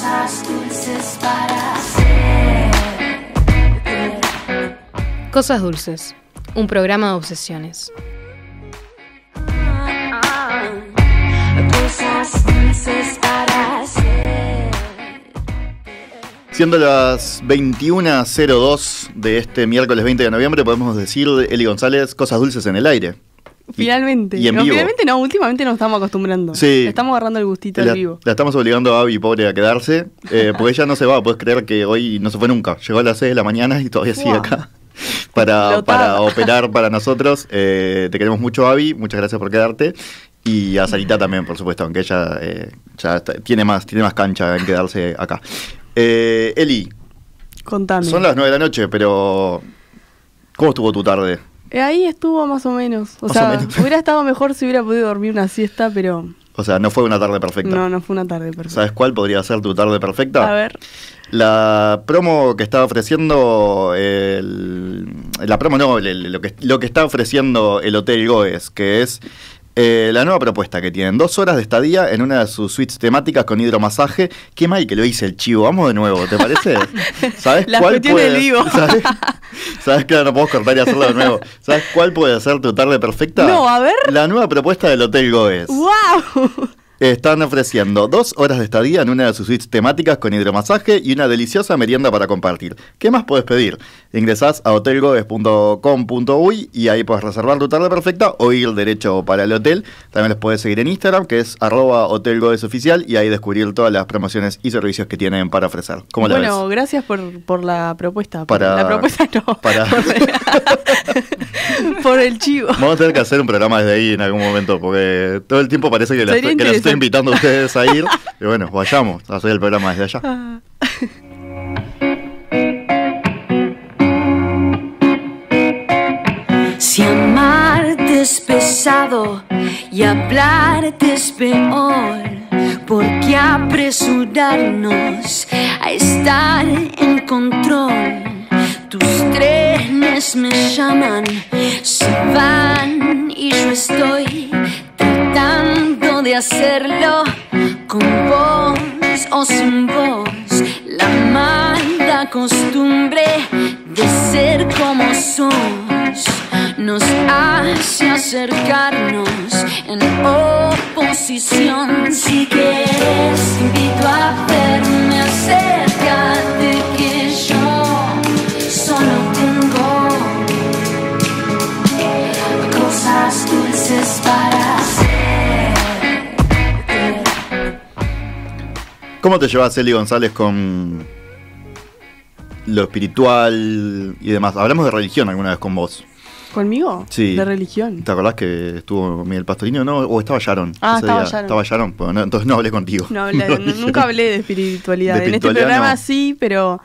cosas dulces para ser. Cosas Dulces, un programa de obsesiones. Cosas dulces para hacer. Siendo las 21.02 de este miércoles 20 de noviembre, podemos decir, Eli González, cosas dulces en el aire. Finalmente. Y no, Finalmente no, últimamente nos estamos acostumbrando. Sí. estamos agarrando el gustito vivo. La estamos obligando a Abby, pobre, a quedarse. Eh, porque ella no se va, puedes creer que hoy no se fue nunca. Llegó a las 6 de la mañana y todavía sigue acá. Para, operar para nosotros. Eh, te queremos mucho, Abby. Muchas gracias por quedarte. Y a Sarita también, por supuesto, aunque ella eh, ya tiene, más, tiene más cancha en quedarse acá. Eh, Eli. Contame. Son las 9 de la noche, pero. ¿Cómo estuvo tu tarde? Eh, ahí estuvo más o menos. O sea, hubiera estado mejor si hubiera podido dormir una siesta, pero. O sea, no fue una tarde perfecta. No, no fue una tarde perfecta. ¿Sabes cuál podría ser tu tarde perfecta? A ver. La promo que está ofreciendo el, la promo no, lo, que, lo que está ofreciendo el Hotel Goes, que es eh, la nueva propuesta que tienen, dos horas de estadía en una de sus suites temáticas con hidromasaje. Qué mal que lo hice el chivo, vamos de nuevo, ¿te parece? ¿Sabes cuál puede, vivo. ¿sabes? ¿Sabes? no podemos cortar y hacerlo de nuevo. ¿Sabes cuál puede ser tu tarde perfecta? No, a ver. La nueva propuesta del Hotel Goes. ¡Wow! Están ofreciendo dos horas de estadía en una de sus suites temáticas con hidromasaje y una deliciosa merienda para compartir. ¿Qué más puedes pedir? Ingresás a hotelgoes.com.uy y ahí puedes reservar tu tarde perfecta o ir derecho para el hotel. También los puedes seguir en Instagram, que es arroba hotelgoesoficial, y ahí descubrir todas las promociones y servicios que tienen para ofrecer. ¿Cómo bueno, gracias por, la propuesta. Para, la propuesta no. Para... Por, el... chivo. Vamos a tener que hacer un programa desde ahí en algún momento, porque todo el tiempo parece que la, que invitando a ustedes a ir. Y bueno, vayamos a hacer el programa desde allá. Si amarte es pesado y hablarte es peor, ¿por qué apresurarnos a estar en control? Tus trenes me llaman, se van y yo estoy tanto de hacerlo con vos o sin voz La mala costumbre de ser como sos nos hace acercarnos en oposición. Si quieres, invito a verme acerca de que yo solo tengo cosas dulces para ¿Cómo te llevas, Eli González, con lo espiritual y demás? Hablamos de religión alguna vez con vos. ¿Conmigo? Sí. De religión. ¿Te acordás que estuvo Miguel Pastorino? No, o estaba Sharon. Ah, estaba Sharon. entonces no hablé contigo. No, hablé, nunca hablé de espiritualidad. en este programa sí, pero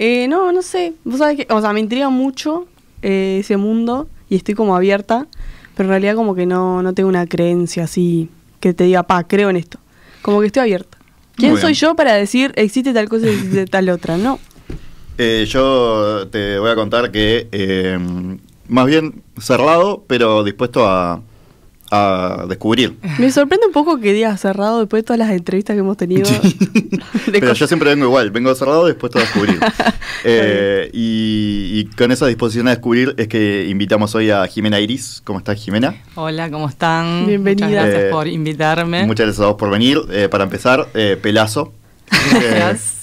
eh, no, no sé. Vos sabés que, o sea, me intriga mucho eh, ese mundo y estoy como abierta, pero en realidad como que no, no tengo una creencia así que te diga, pa, creo en esto. Como que estoy abierta. ¿Quién soy yo para decir existe tal cosa y existe tal otra? No. Eh, yo te voy a contar que eh, más bien cerrado, pero dispuesto a, a descubrir. Me sorprende un poco que digas cerrado después de todas las entrevistas que hemos tenido. Pero yo siempre vengo igual, vengo cerrado después a descubrir. Eh, y, con esa disposición a descubrir es que invitamos hoy a Jimena Iris. ¿Cómo estás, Jimena? Hola, ¿cómo están? Bienvenida. gracias eh, por invitarme. Muchas gracias a vos por venir. Eh, para empezar, pelazo. Gracias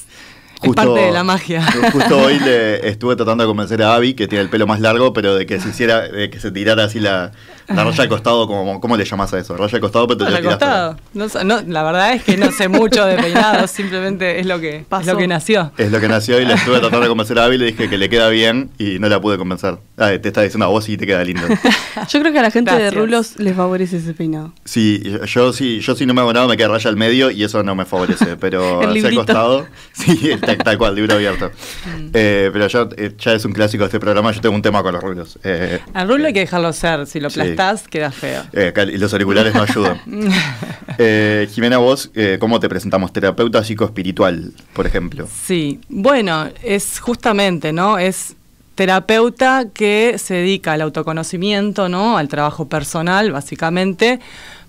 parte de la magia. Justo hoy le estuve tratando de convencer a Abby, que tiene el pelo más largo, pero de que se hiciera, de que se tirara así la, ah. raya al costado, como, ¿cómo le llamas a eso? Raya al costado, pero te la costado. No, la verdad es que no sé mucho de peinados, simplemente es lo que es lo que nació. Es lo que nació y le estuve tratando de convencer a Abby, le dije que le queda bien y no la pude convencer. Ah, te está diciendo a vos y te queda lindo. Yo creo que a la gente de rulos les favorece ese peinado. Sí, yo sí, yo sí no me hago nada, me queda raya al medio y eso no me favorece, pero el costado, sí, tal cual, libro abierto. Mm. Eh, pero eh, ya es un clásico de este programa, yo tengo un tema con los rulos. Eh, al rulo hay que dejarlo ser, si lo aplastás queda feo. y los auriculares no ayudan. Jimena, vos, ¿cómo te presentamos? Terapeuta psicoespiritual, por ejemplo. Sí, bueno, es justamente, ¿no? Es terapeuta que se dedica al autoconocimiento, ¿no? Al trabajo personal, básicamente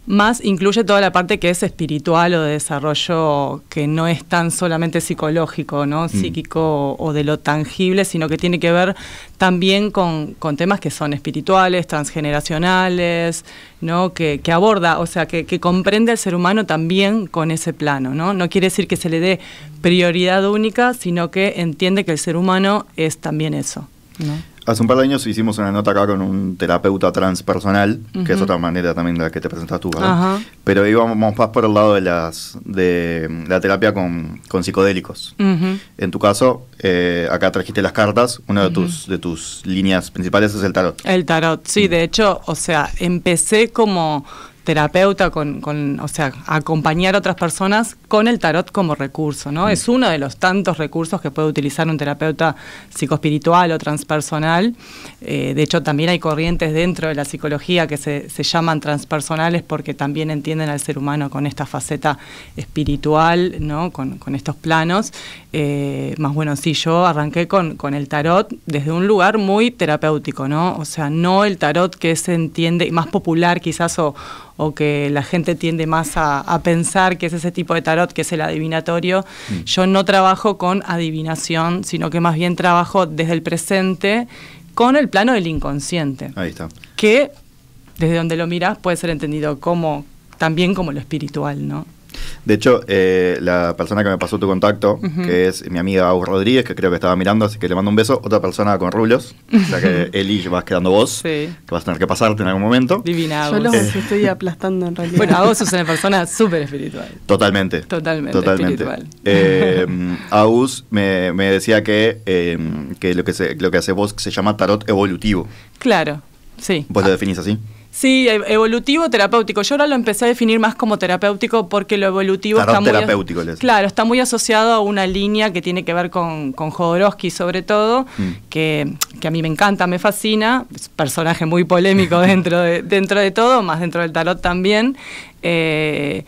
más incluye toda la parte que es espiritual o de desarrollo que no es tan solamente psicológico, ¿no? Mm. psíquico o de lo tangible, sino que tiene que ver también con, temas que son espirituales, transgeneracionales, ¿no? que, aborda, o sea, que, que, comprende al ser humano también con ese plano. ¿no? no quiere decir que se le dé prioridad única, sino que entiende que el ser humano es también eso. ¿no? Hace un par de años hicimos una nota acá con un terapeuta transpersonal, que es otra manera también de la que te presentas tú, ¿verdad? Pero íbamos más por el lado de las de la terapia con, psicodélicos. En tu caso, eh, acá trajiste las cartas, una de tus de tus líneas principales es el tarot. El tarot, sí, de hecho, o sea, empecé como terapeuta, con, o sea, acompañar a otras personas con el tarot como recurso, ¿no? Mm. Es uno de los tantos recursos que puede utilizar un terapeuta psicoespiritual o transpersonal. Eh, de hecho, también hay corrientes dentro de la psicología que se, llaman transpersonales porque también entienden al ser humano con esta faceta espiritual, ¿no? Con, estos planos. Eh, más bueno, sí, yo arranqué con, con el tarot desde un lugar muy terapéutico, ¿no? O sea, no el tarot que se entiende, más popular quizás o o que la gente tiende más a, pensar que es ese tipo de tarot, que es el adivinatorio. Mm. Yo no trabajo con adivinación, sino que más bien trabajo desde el presente con el plano del inconsciente. Ahí está. Que desde donde lo miras puede ser entendido como también como lo espiritual, ¿no? De hecho, eh, la persona que me pasó tu contacto, que es mi amiga Agus Rodríguez, que creo que estaba mirando, así que le mando un beso. Otra persona con rulos, o sea que Eli vas quedando vos, que vas a tener que pasarte en algún momento. Divina Yo los eh. estoy aplastando en realidad. Bueno, Agus es una persona súper espiritual. Totalmente. Totalmente. Totalmente. Eh, me, decía que, eh, lo que, lo que hace vos se llama tarot evolutivo. Claro, sí. ¿Vos lo ah. definís así? Sí, evolutivo, terapéutico. Yo ahora lo empecé a definir más como terapéutico porque lo evolutivo está muy... Claro, está muy asociado a una línea que tiene que ver con, con Jodorowsky sobre todo, mm. que, a mí me encanta, me fascina. Es un personaje muy polémico dentro de, dentro de todo, más dentro del tarot también. Eh,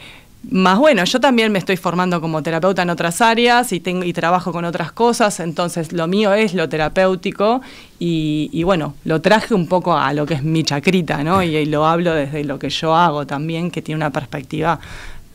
más bueno, yo también me estoy formando como terapeuta en otras áreas y, tengo, y trabajo con otras cosas, entonces lo mío es lo terapéutico y, bueno, lo traje un poco a lo que es mi chacrita, ¿no? Y, lo hablo desde lo que yo hago también, que tiene una perspectiva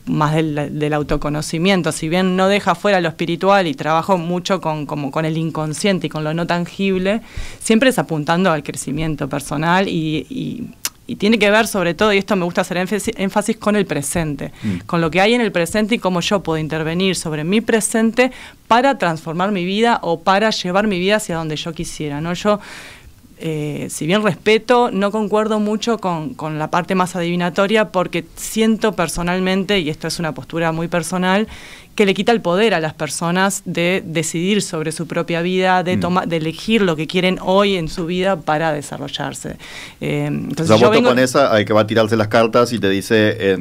más del, autoconocimiento, si bien no deja fuera lo espiritual y trabajo mucho con, como con el inconsciente y con lo no tangible, siempre es apuntando al crecimiento personal y y tiene que ver sobre todo, y esto me gusta hacer énfasis, con el presente, mm. con lo que hay en el presente y cómo yo puedo intervenir sobre mi presente para transformar mi vida o para llevar mi vida hacia donde yo quisiera. ¿no? Yo eh, si bien respeto, no concuerdo mucho con, la parte más adivinatoria porque siento personalmente, y esto es una postura muy personal, que le quita el poder a las personas de decidir sobre su propia vida, de, mm. de elegir lo que quieren hoy en su vida para desarrollarse. Eh, entonces voto con esa hay que va a tirarse las cartas y te dice,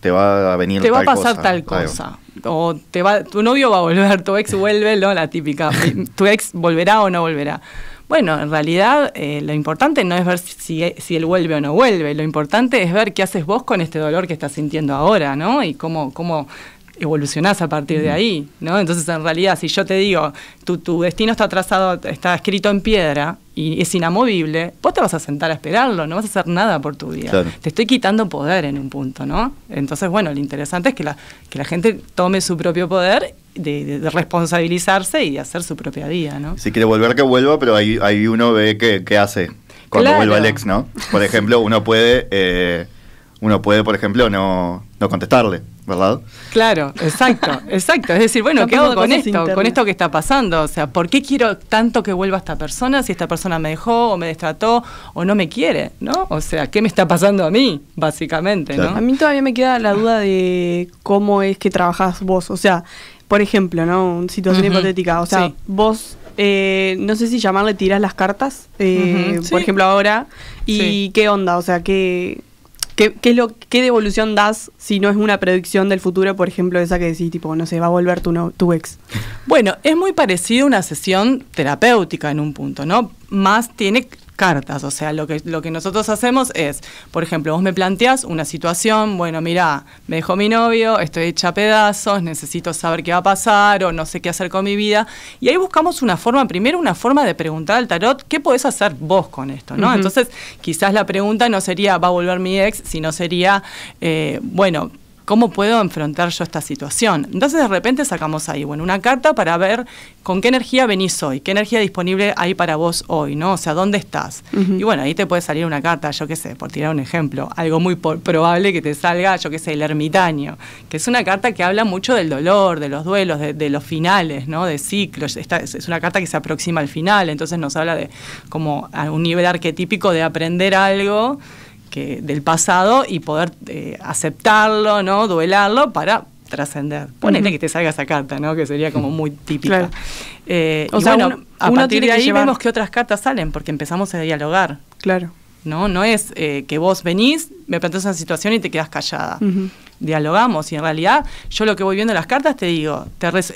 te va a venir Te va a pasar tal cosa. O te va, tu novio va a volver, tu ex vuelve, ¿no? La típica. Tu ex volverá o no volverá. Bueno, en realidad eh, lo importante no es ver si, si, él vuelve o no vuelve, lo importante es ver qué haces vos con este dolor que estás sintiendo ahora, ¿no? Y cómo, cómo evolucionás a partir de ahí, ¿no? Entonces, en realidad, si yo te digo, tu, tu destino está trazado, está escrito en piedra y es inamovible, vos te vas a sentar a esperarlo, no vas a hacer nada por tu vida. Te estoy quitando poder en un punto, ¿no? Entonces, bueno, lo interesante es que la, que la gente tome su propio poder de, responsabilizarse y hacer su propia vida, ¿no? Si quiere volver, que vuelva, pero ahí, ahí uno ve qué, hace cuando vuelva Alex, ¿no? Por ejemplo, uno puede, eh, uno puede por ejemplo, no, contestarle. ¿verdad? Claro, exacto, exacto. Es decir, bueno, ¿qué hago con esto? Con esto que está pasando. O sea, ¿por qué quiero tanto que vuelva esta persona si esta persona me dejó o me destrató o no me quiere? ¿No? O sea, ¿qué me está pasando a mí, básicamente? ¿no? A mí todavía me queda la duda de cómo es que trabajas vos. O sea, por ejemplo, ¿no? Una situación hipotética. O sea, vos, eh, no sé si llamarle tiras las cartas, eh, por ejemplo, ahora. ¿Y qué onda? O sea, ¿qué, qué, devolución das si no es una predicción del futuro, por ejemplo, esa que decís, tipo, no sé, va a volver tu, tu ex? Bueno, es muy parecido a una sesión terapéutica en un punto, ¿no? Más tiene cartas. O sea, lo que, lo que nosotros hacemos es, por ejemplo, vos me planteás una situación, bueno, mirá, me dejó mi novio, estoy hecha pedazos, necesito saber qué va a pasar o no sé qué hacer con mi vida. Y ahí buscamos una forma, primero una forma de preguntar al tarot, ¿qué podés hacer vos con esto? ¿no? Entonces, quizás la pregunta no sería, ¿va a volver mi ex? Sino sería, eh, bueno, ¿Cómo puedo enfrentar yo esta situación? Entonces de repente sacamos ahí, bueno, una carta para ver con qué energía venís hoy, qué energía disponible hay para vos hoy, ¿no? O sea, ¿dónde estás? Y bueno, ahí te puede salir una carta, yo qué sé, por tirar un ejemplo, algo muy probable que te salga, yo qué sé, el ermitaño, que es una carta que habla mucho del dolor, de los duelos, de, los finales, ¿no? De ciclos. es una carta que se aproxima al final, entonces nos habla de como a un nivel arquetípico de aprender algo del pasado y poder eh, aceptarlo, ¿no? Duelarlo para trascender. Ponele que te salga esa carta, ¿no? Que sería como muy típica. Eh, y bueno, a partir de ahí vemos que otras cartas salen porque empezamos a dialogar. Claro. No, no es eh, que vos venís, me planteas una situación y te quedas callada. Dialogamos y en realidad yo lo que voy viendo en las cartas te digo,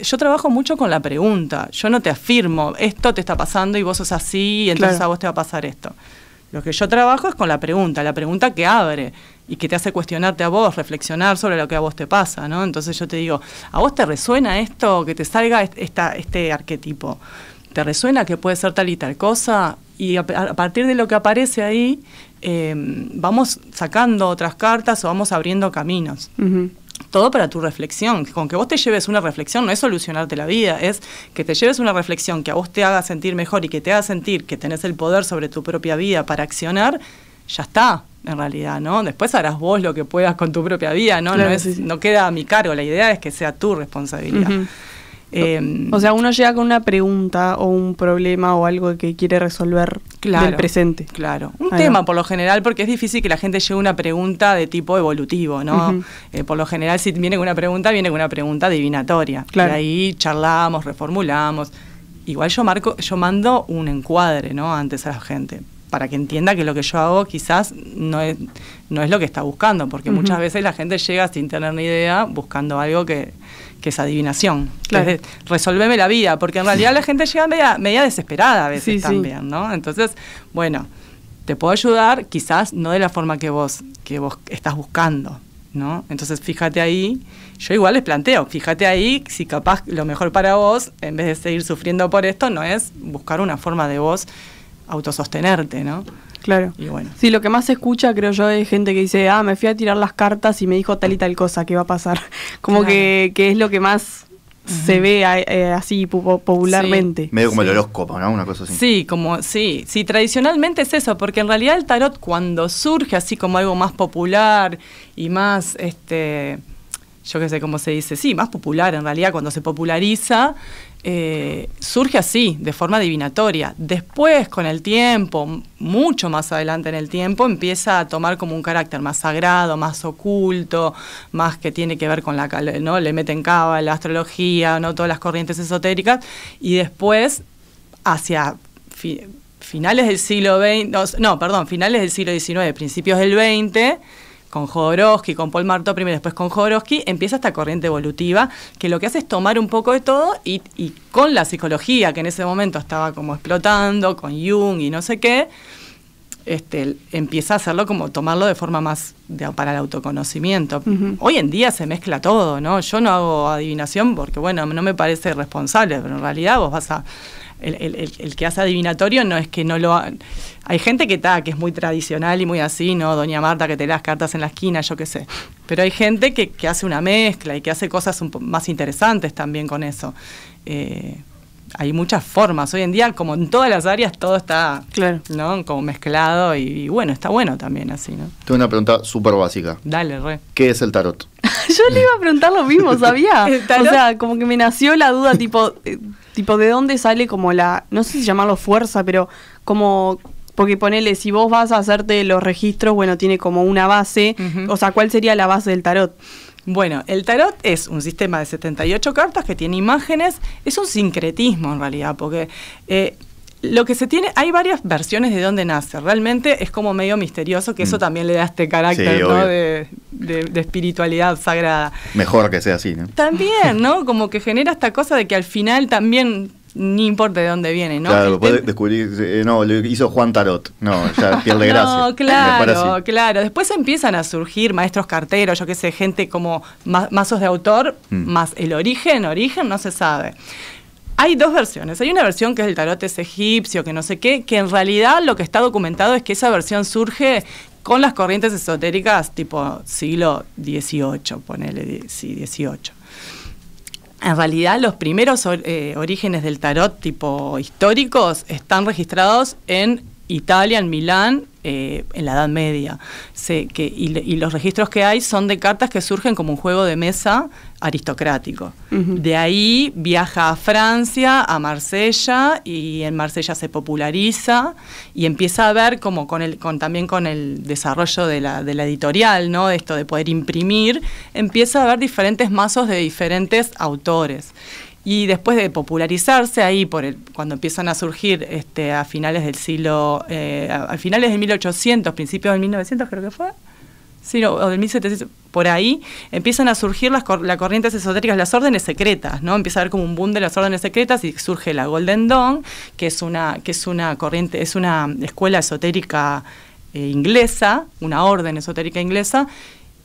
yo trabajo mucho con la pregunta, yo no te afirmo, esto te está pasando y vos sos así, y entonces a vos te va a pasar esto. Lo que yo trabajo es con la pregunta, la pregunta que abre y que te hace cuestionarte a vos, reflexionar sobre lo que a vos te pasa, ¿no? Entonces yo te digo, ¿a vos te resuena esto, que te salga este arquetipo? ¿Te resuena que puede ser tal y tal cosa? Y a, partir de lo que aparece ahí, eh, vamos sacando otras cartas o vamos abriendo caminos todo para tu reflexión. Con que vos te lleves una reflexión no es solucionarte la vida, es que te lleves una reflexión que a vos te haga sentir mejor y que te haga sentir que tenés el poder sobre tu propia vida para accionar, ya está, en realidad, ¿no? Después harás vos lo que puedas con tu propia vida, ¿no? no, queda a mi cargo, la idea es que sea tu responsabilidad. Em, o sea, uno llega con una pregunta o un problema o algo que quiere resolver claro, del presente. Claro, un tema por lo general, porque es difícil que la gente lleve una pregunta de tipo evolutivo, ¿no? Eh, por lo general, si viene con una pregunta, viene con una pregunta adivinatoria. Y ahí charlamos, reformulamos. Igual yo marco, yo mando un encuadre, ¿no? Antes a la gente para que entienda que lo que yo hago quizás no es, no es lo que está buscando, porque muchas veces la gente llega sin tener ni idea buscando algo que, es adivinación. Claro. la vida, porque en realidad la gente llega media, desesperada a veces también, ¿no? Entonces, bueno, te puedo ayudar, quizás no de la forma que vos, que vos estás buscando, ¿no? Entonces, fíjate ahí. Yo igual les planteo, fíjate ahí si capaz lo mejor para vos, en vez de seguir sufriendo por esto, no es buscar una forma de vos autosostenerte, ¿no? Claro. Y bueno. Sí, lo que más se escucha, creo yo, es gente que dice, ah, me fui a tirar las cartas y me dijo tal y tal cosa, ¿qué va a pasar? Como que, es lo que más se ve eh, así popularmente. Medio como el horóscopo, ¿no? Una cosa así. Sí, como, sí, sí, tradicionalmente es eso, porque en realidad el tarot cuando surge así como algo más popular y más, este, yo qué sé cómo se dice, sí, más popular en realidad, cuando se populariza, eh, surge así, de forma divinatoria. Después, con el tiempo, mucho más adelante en el tiempo, empieza a tomar como un carácter más sagrado, más oculto, más que tiene que ver con la... ¿no? Le meten cava, la astrología, ¿no? todas las corrientes esotéricas. Y después, hacia... finales del siglo XX, no, perdón, finales del siglo XIX, principios del XX, con Jodorowsky, con Paul Marto primero, después con Jodorowsky, empieza esta corriente evolutiva que lo que hace es tomar un poco de todo y, con la psicología que en ese momento estaba como explotando, con Jung y no sé qué, este, empieza a hacerlo como tomarlo de forma más para el autoconocimiento. Hoy en día se mezcla todo, ¿no? Yo no hago adivinación porque, bueno, no me parece responsable, pero en realidad vos vas a el, que hace adivinatorio no es que no lo... Hay gente que está, que es muy tradicional y muy así, ¿no? Doña Marta que te las cartas en la esquina, yo qué sé. Pero hay gente que, hace una mezcla y que hace cosas un más interesantes también con eso. Eh, hay muchas formas. Hoy en día, como en todas las áreas, todo está claro. ¿no? como mezclado y, bueno, está bueno también así, ¿no? Tengo una pregunta súper básica. Dale, re. ¿Qué es el tarot? Yo le iba a preguntar lo mismo, ¿sabía? o sea, como que me nació la duda, tipo, eh, Tipo, ¿de dónde sale como la, no sé si llamarlo fuerza, pero como, porque ponele, si vos vas a hacerte los registros, bueno, tiene como una base, o sea, ¿cuál sería la base del tarot? Bueno, el tarot es un sistema de 78 cartas que tiene imágenes, es un sincretismo en realidad, porque... Eh, lo que se tiene, hay varias versiones de dónde nace. Realmente es como medio misterioso, que eso mm. también le da este carácter de, espiritualidad sagrada. Mejor que sea así, ¿no? También, ¿no? Como que genera esta cosa de que al final también ni importa de dónde viene, ¿no? Claro, lo descubrir, eh, eh, no, lo hizo Juan Tarot, no, ya pierde gracia. No, claro, claro. Después empiezan a surgir maestros carteros, yo qué sé, gente como mazos de autor, mm. más el origen, origen no se sabe. Hay dos versiones. Hay una versión que es el tarot es egipcio, que no sé qué, que en realidad lo que está documentado es que esa versión surge con las corrientes esotéricas tipo siglo XVIII, ponele, sí, XVIII. En realidad, los primeros eh, orígenes del tarot tipo históricos están registrados en Italia, en Milán eh, en la Edad Media. y, los registros que hay son de cartas que surgen como un juego de mesa aristocrático. De ahí viaja a Francia, a Marsella, y en Marsella se populariza y empieza a ver como también con el desarrollo de la, editorial, ¿no? Esto de poder imprimir, empieza a ver diferentes mazos de diferentes autores. Y después de popularizarse ahí, por el, cuando empiezan a surgir este, a finales del siglo, eh, a, finales del 1800, principios del 1900 creo que fue, sí, o del 1700, por ahí, empiezan a surgir las, corrientes esotéricas, las órdenes secretas, ¿no? Empieza a haber como un boom de las órdenes secretas y surge la Golden Dawn, que es una, que es una corriente, es una escuela esotérica eh, inglesa, una orden esotérica inglesa,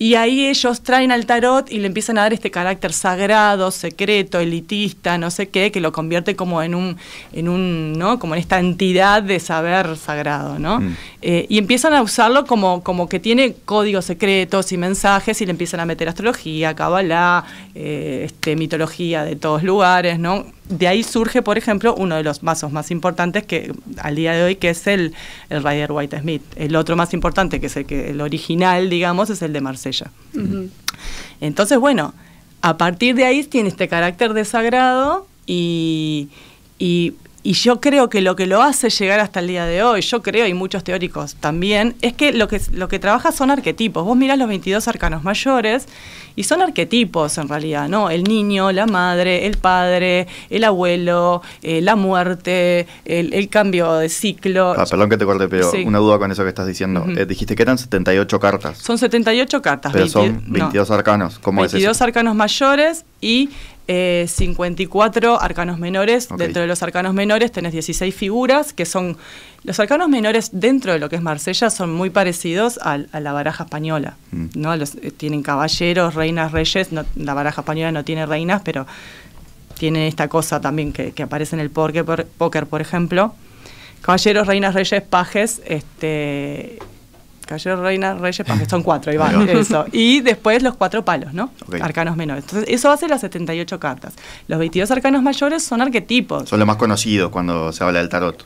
y ahí ellos traen al tarot y le empiezan a dar este carácter sagrado, secreto, elitista, no sé qué, que lo convierte como en un, en un ¿no? Como en esta entidad de saber sagrado, ¿no? Mm. Eh, y empiezan a usarlo como, como que tiene códigos secretos y mensajes y le empiezan a meter astrología, cabalá, eh, este, mitología de todos lugares, ¿no? de ahí surge, por ejemplo, uno de los vasos más importantes que al día de hoy, que es el, el Rider White Smith. El otro más importante, que es el, que, el original, digamos, es el de Marsella. Entonces, bueno, a partir de ahí tiene este carácter de sagrado y, y y yo creo que lo que lo hace llegar hasta el día de hoy, yo creo, y muchos teóricos también, es que lo que, lo que trabaja son arquetipos. Vos mirás los 22 arcanos mayores y son arquetipos en realidad, ¿no? El niño, la madre, el padre, el abuelo, eh, la muerte, el, cambio de ciclo. Ah, perdón que te corte, pero una duda con eso que estás diciendo. Eh, dijiste que eran 78 cartas. Son 78 cartas. Pero son 22 arcanos. ¿Cómo 22 es arcanos mayores y 54 eh, arcanos menores. Dentro de los arcanos menores tenés 16 figuras que son... Los arcanos menores dentro de lo que es Marsella son muy parecidos a, la baraja española. Mm. ¿no? Eh, tienen caballeros, reinas, reyes. la baraja española no tiene reinas, pero tiene esta cosa también que, aparece en el póker, por, por ejemplo. Caballeros, reinas, reyes, pajes, este, Caballero, Reina, Reyes, son cuatro, Iván, eso. Y después los cuatro palos, ¿no? Arcanos menores. Entonces, eso hace las 78 cartas. Los 22 arcanos mayores son arquetipos. Son los más conocidos cuando se habla del tarot.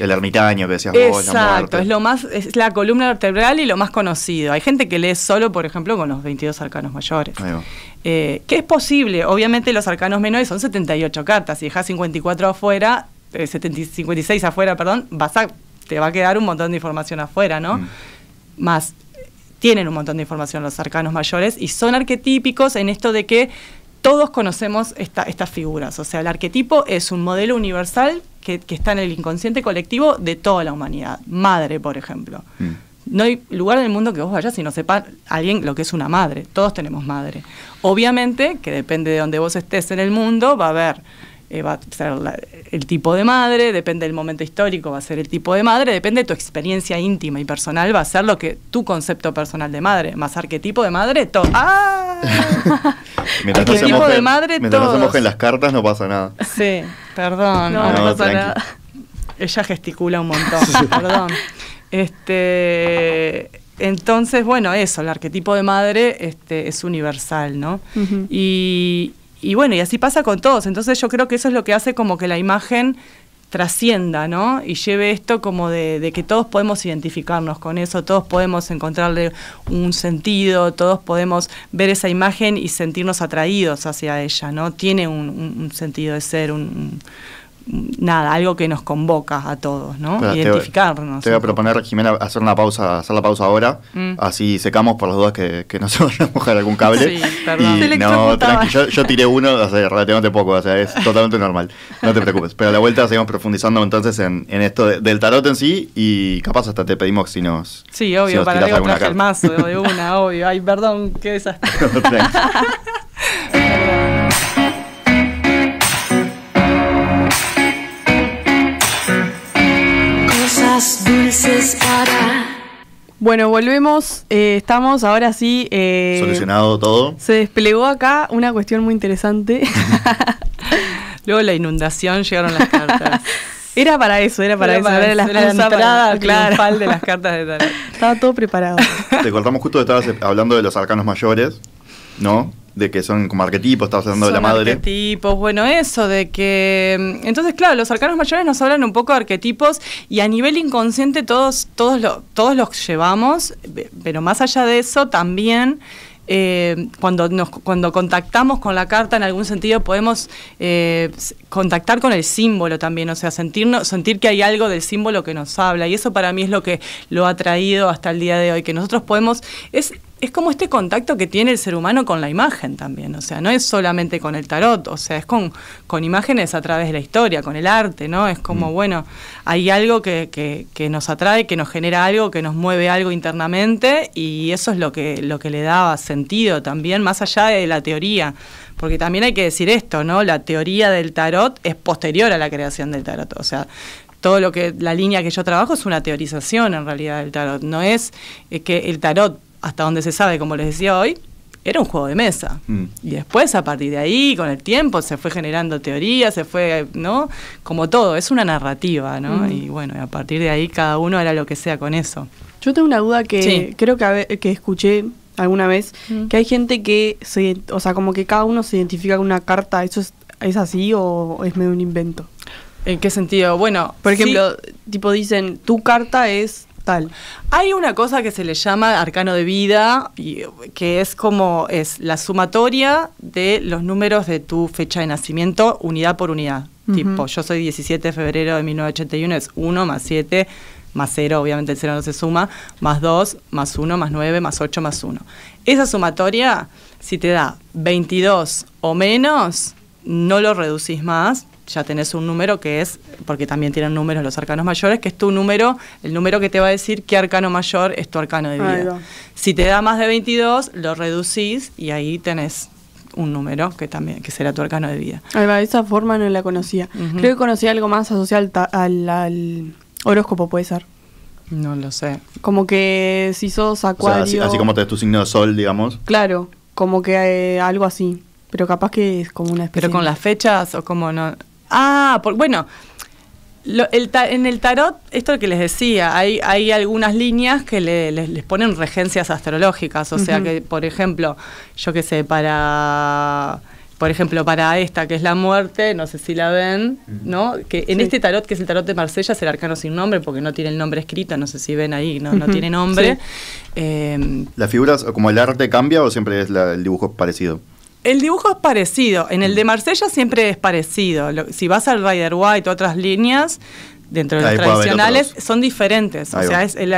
El ermitaño que decías vos. Exacto, es lo más, es la columna vertebral y lo más conocido. Hay gente que lee solo, por ejemplo, con los 22 arcanos mayores. Eh, que es posible, obviamente los arcanos menores son 78 cartas, si dejas 54 afuera, eh, 56 afuera, perdón, vas a, te va a quedar un montón de información afuera, ¿no? Mm más tienen un montón de información los arcanos mayores y son arquetípicos en esto de que todos conocemos estas figuras. O sea, el arquetipo es un modelo universal que, está en el inconsciente colectivo de toda la humanidad. Madre, por ejemplo. Mm. No hay lugar en el mundo que vos vayas y no sepa alguien lo que es una madre. Todos tenemos madre. Obviamente que depende de donde vos estés en el mundo, va a haber eh, va a ser el tipo de madre, depende del momento histórico, va a ser el tipo de madre, depende de tu experiencia íntima y personal, va a ser lo que tu concepto personal de madre, más arquetipo de madre, todo. ¡Ah! arquetipo de madre, Mientras no en las cartas no pasa nada. Sí, perdón, no, pasa nada. Ella gesticula un montón, perdón. Este, entonces, bueno, eso, el arquetipo de madre este, es universal, ¿no? y, y bueno, y así pasa con todos. Entonces yo creo que eso es lo que hace como que la imagen trascienda, ¿no? Y lleve esto como de, que todos podemos identificarnos con eso, todos podemos encontrarle un sentido, todos podemos ver esa imagen y sentirnos atraídos hacia ella, ¿no? Tiene un sentido de ser, un, nada, algo que nos convoca a todos, ¿no? Identificarnos. Te, voy a proponer, Jimena, hacer una pausa, hacer la pausa ahora, mm. así secamos por las dudas que, que no se a mojar algún cable. Sí, perdón. Y, no, tranqui, yo, tiré uno hace relativamente poco, o sea, es totalmente normal, no te preocupes. Pero a la vuelta seguimos profundizando entonces en, en esto del tarot en sí y capaz hasta te pedimos si nos Sí, obvio, para algo traje el mazo de una, obvio. Ay, perdón, qué desastre. Bueno, volvemos. Eh, estamos ahora sí. Eh, Solucionado todo. Se desplegó acá una cuestión muy interesante. Luego la inundación, llegaron las cartas. Era para eso, era para las la entrada de las cartas de Estaba todo preparado. Te cortamos justo, estabas eh, hablando de los arcanos mayores, ¿no? de que son como arquetipos, estabas hablando de la madre. Arquetipos, bueno, eso, de que. Mm, entonces, claro, los arcanos mayores nos hablan un poco de arquetipos y a nivel inconsciente todos, todos, lo, todos los llevamos, pero más allá de eso también. Eh, cuando, cuando contactamos con la carta en algún sentido podemos eh, contactar con el símbolo también, o sea, sentirnos, sentir que hay algo del símbolo que nos habla y eso para mí es lo que lo ha traído hasta el día de hoy, que nosotros podemos, es como este contacto que tiene el ser humano con la imagen también, o sea, no es solamente con el tarot, o sea, es con, con imágenes a través de la historia, con el arte, ¿no? Es como, mm. bueno, hay algo que, que, que, nos atrae, que nos genera algo, que nos mueve algo internamente y eso es lo que, lo que le daba sentido también, más allá de la teoría, porque también hay que decir esto, ¿no? La teoría del tarot es posterior a la creación del tarot, o sea, todo lo que la línea que yo trabajo es una teorización en realidad del tarot, no es eh, que el tarot hasta donde se sabe, como les decía hoy, era un juego de mesa. Mm. Y después, a partir de ahí, con el tiempo, se fue generando teoría, se fue, ¿no? Como todo, es una narrativa, ¿no? Mm. Y bueno, a partir de ahí cada uno era lo que sea con eso. Yo tengo una duda que creo que, que escuché alguna vez, mm. que hay gente que, se, o sea, como que cada uno se identifica con una carta, ¿eso es, así o es medio un invento? ¿En qué sentido? Bueno, por ejemplo, tipo dicen, tu carta es hay una cosa que se le llama arcano de vida, eh, que es como es la sumatoria de los números de tu fecha de nacimiento unidad por unidad. Tipo, yo soy 17 de febrero de 1981, es 1 más 7 más 0, obviamente el 0 no se suma, más 2, más 1, más 9, más 8, más 1. Esa sumatoria, si te da 22 o menos, no lo reducís más, ya tenés un número que es, porque también tienen números los arcanos mayores, que es tu número, el número que te va a decir qué arcano mayor es tu arcano de vida. Si te da más de 22, lo reducís y ahí tenés un número que también que será tu arcano de vida. Ahí va, esa forma no la conocía. Creo que conocía algo más asociado al, al, horóscopo, puede ser. No lo sé. Como que si sos acuario... así, como tenés tu signo de sol, digamos. Claro, como que eh, algo así. Pero capaz que es como una especie. Pero con las fechas o como no. Ah, por, bueno, en el tarot, esto que les decía, hay, algunas líneas que le, les, ponen regencias astrológicas, o sea que, por ejemplo, yo qué sé, para... Por ejemplo, para esta que es la muerte, no sé si la ven, ¿no? Que en este tarot, que es el tarot de Marsella, es el arcano sin nombre, porque no tiene el nombre escrito, no sé si ven ahí, no, tiene nombre. Eh, ¿Las figuras, como el arte cambia o siempre es el dibujo parecido? El dibujo es parecido. En el de mm. Marsella siempre es parecido. si vas al Rider White, otras líneas, dentro de los tradicionales, son diferentes. o sea, es el,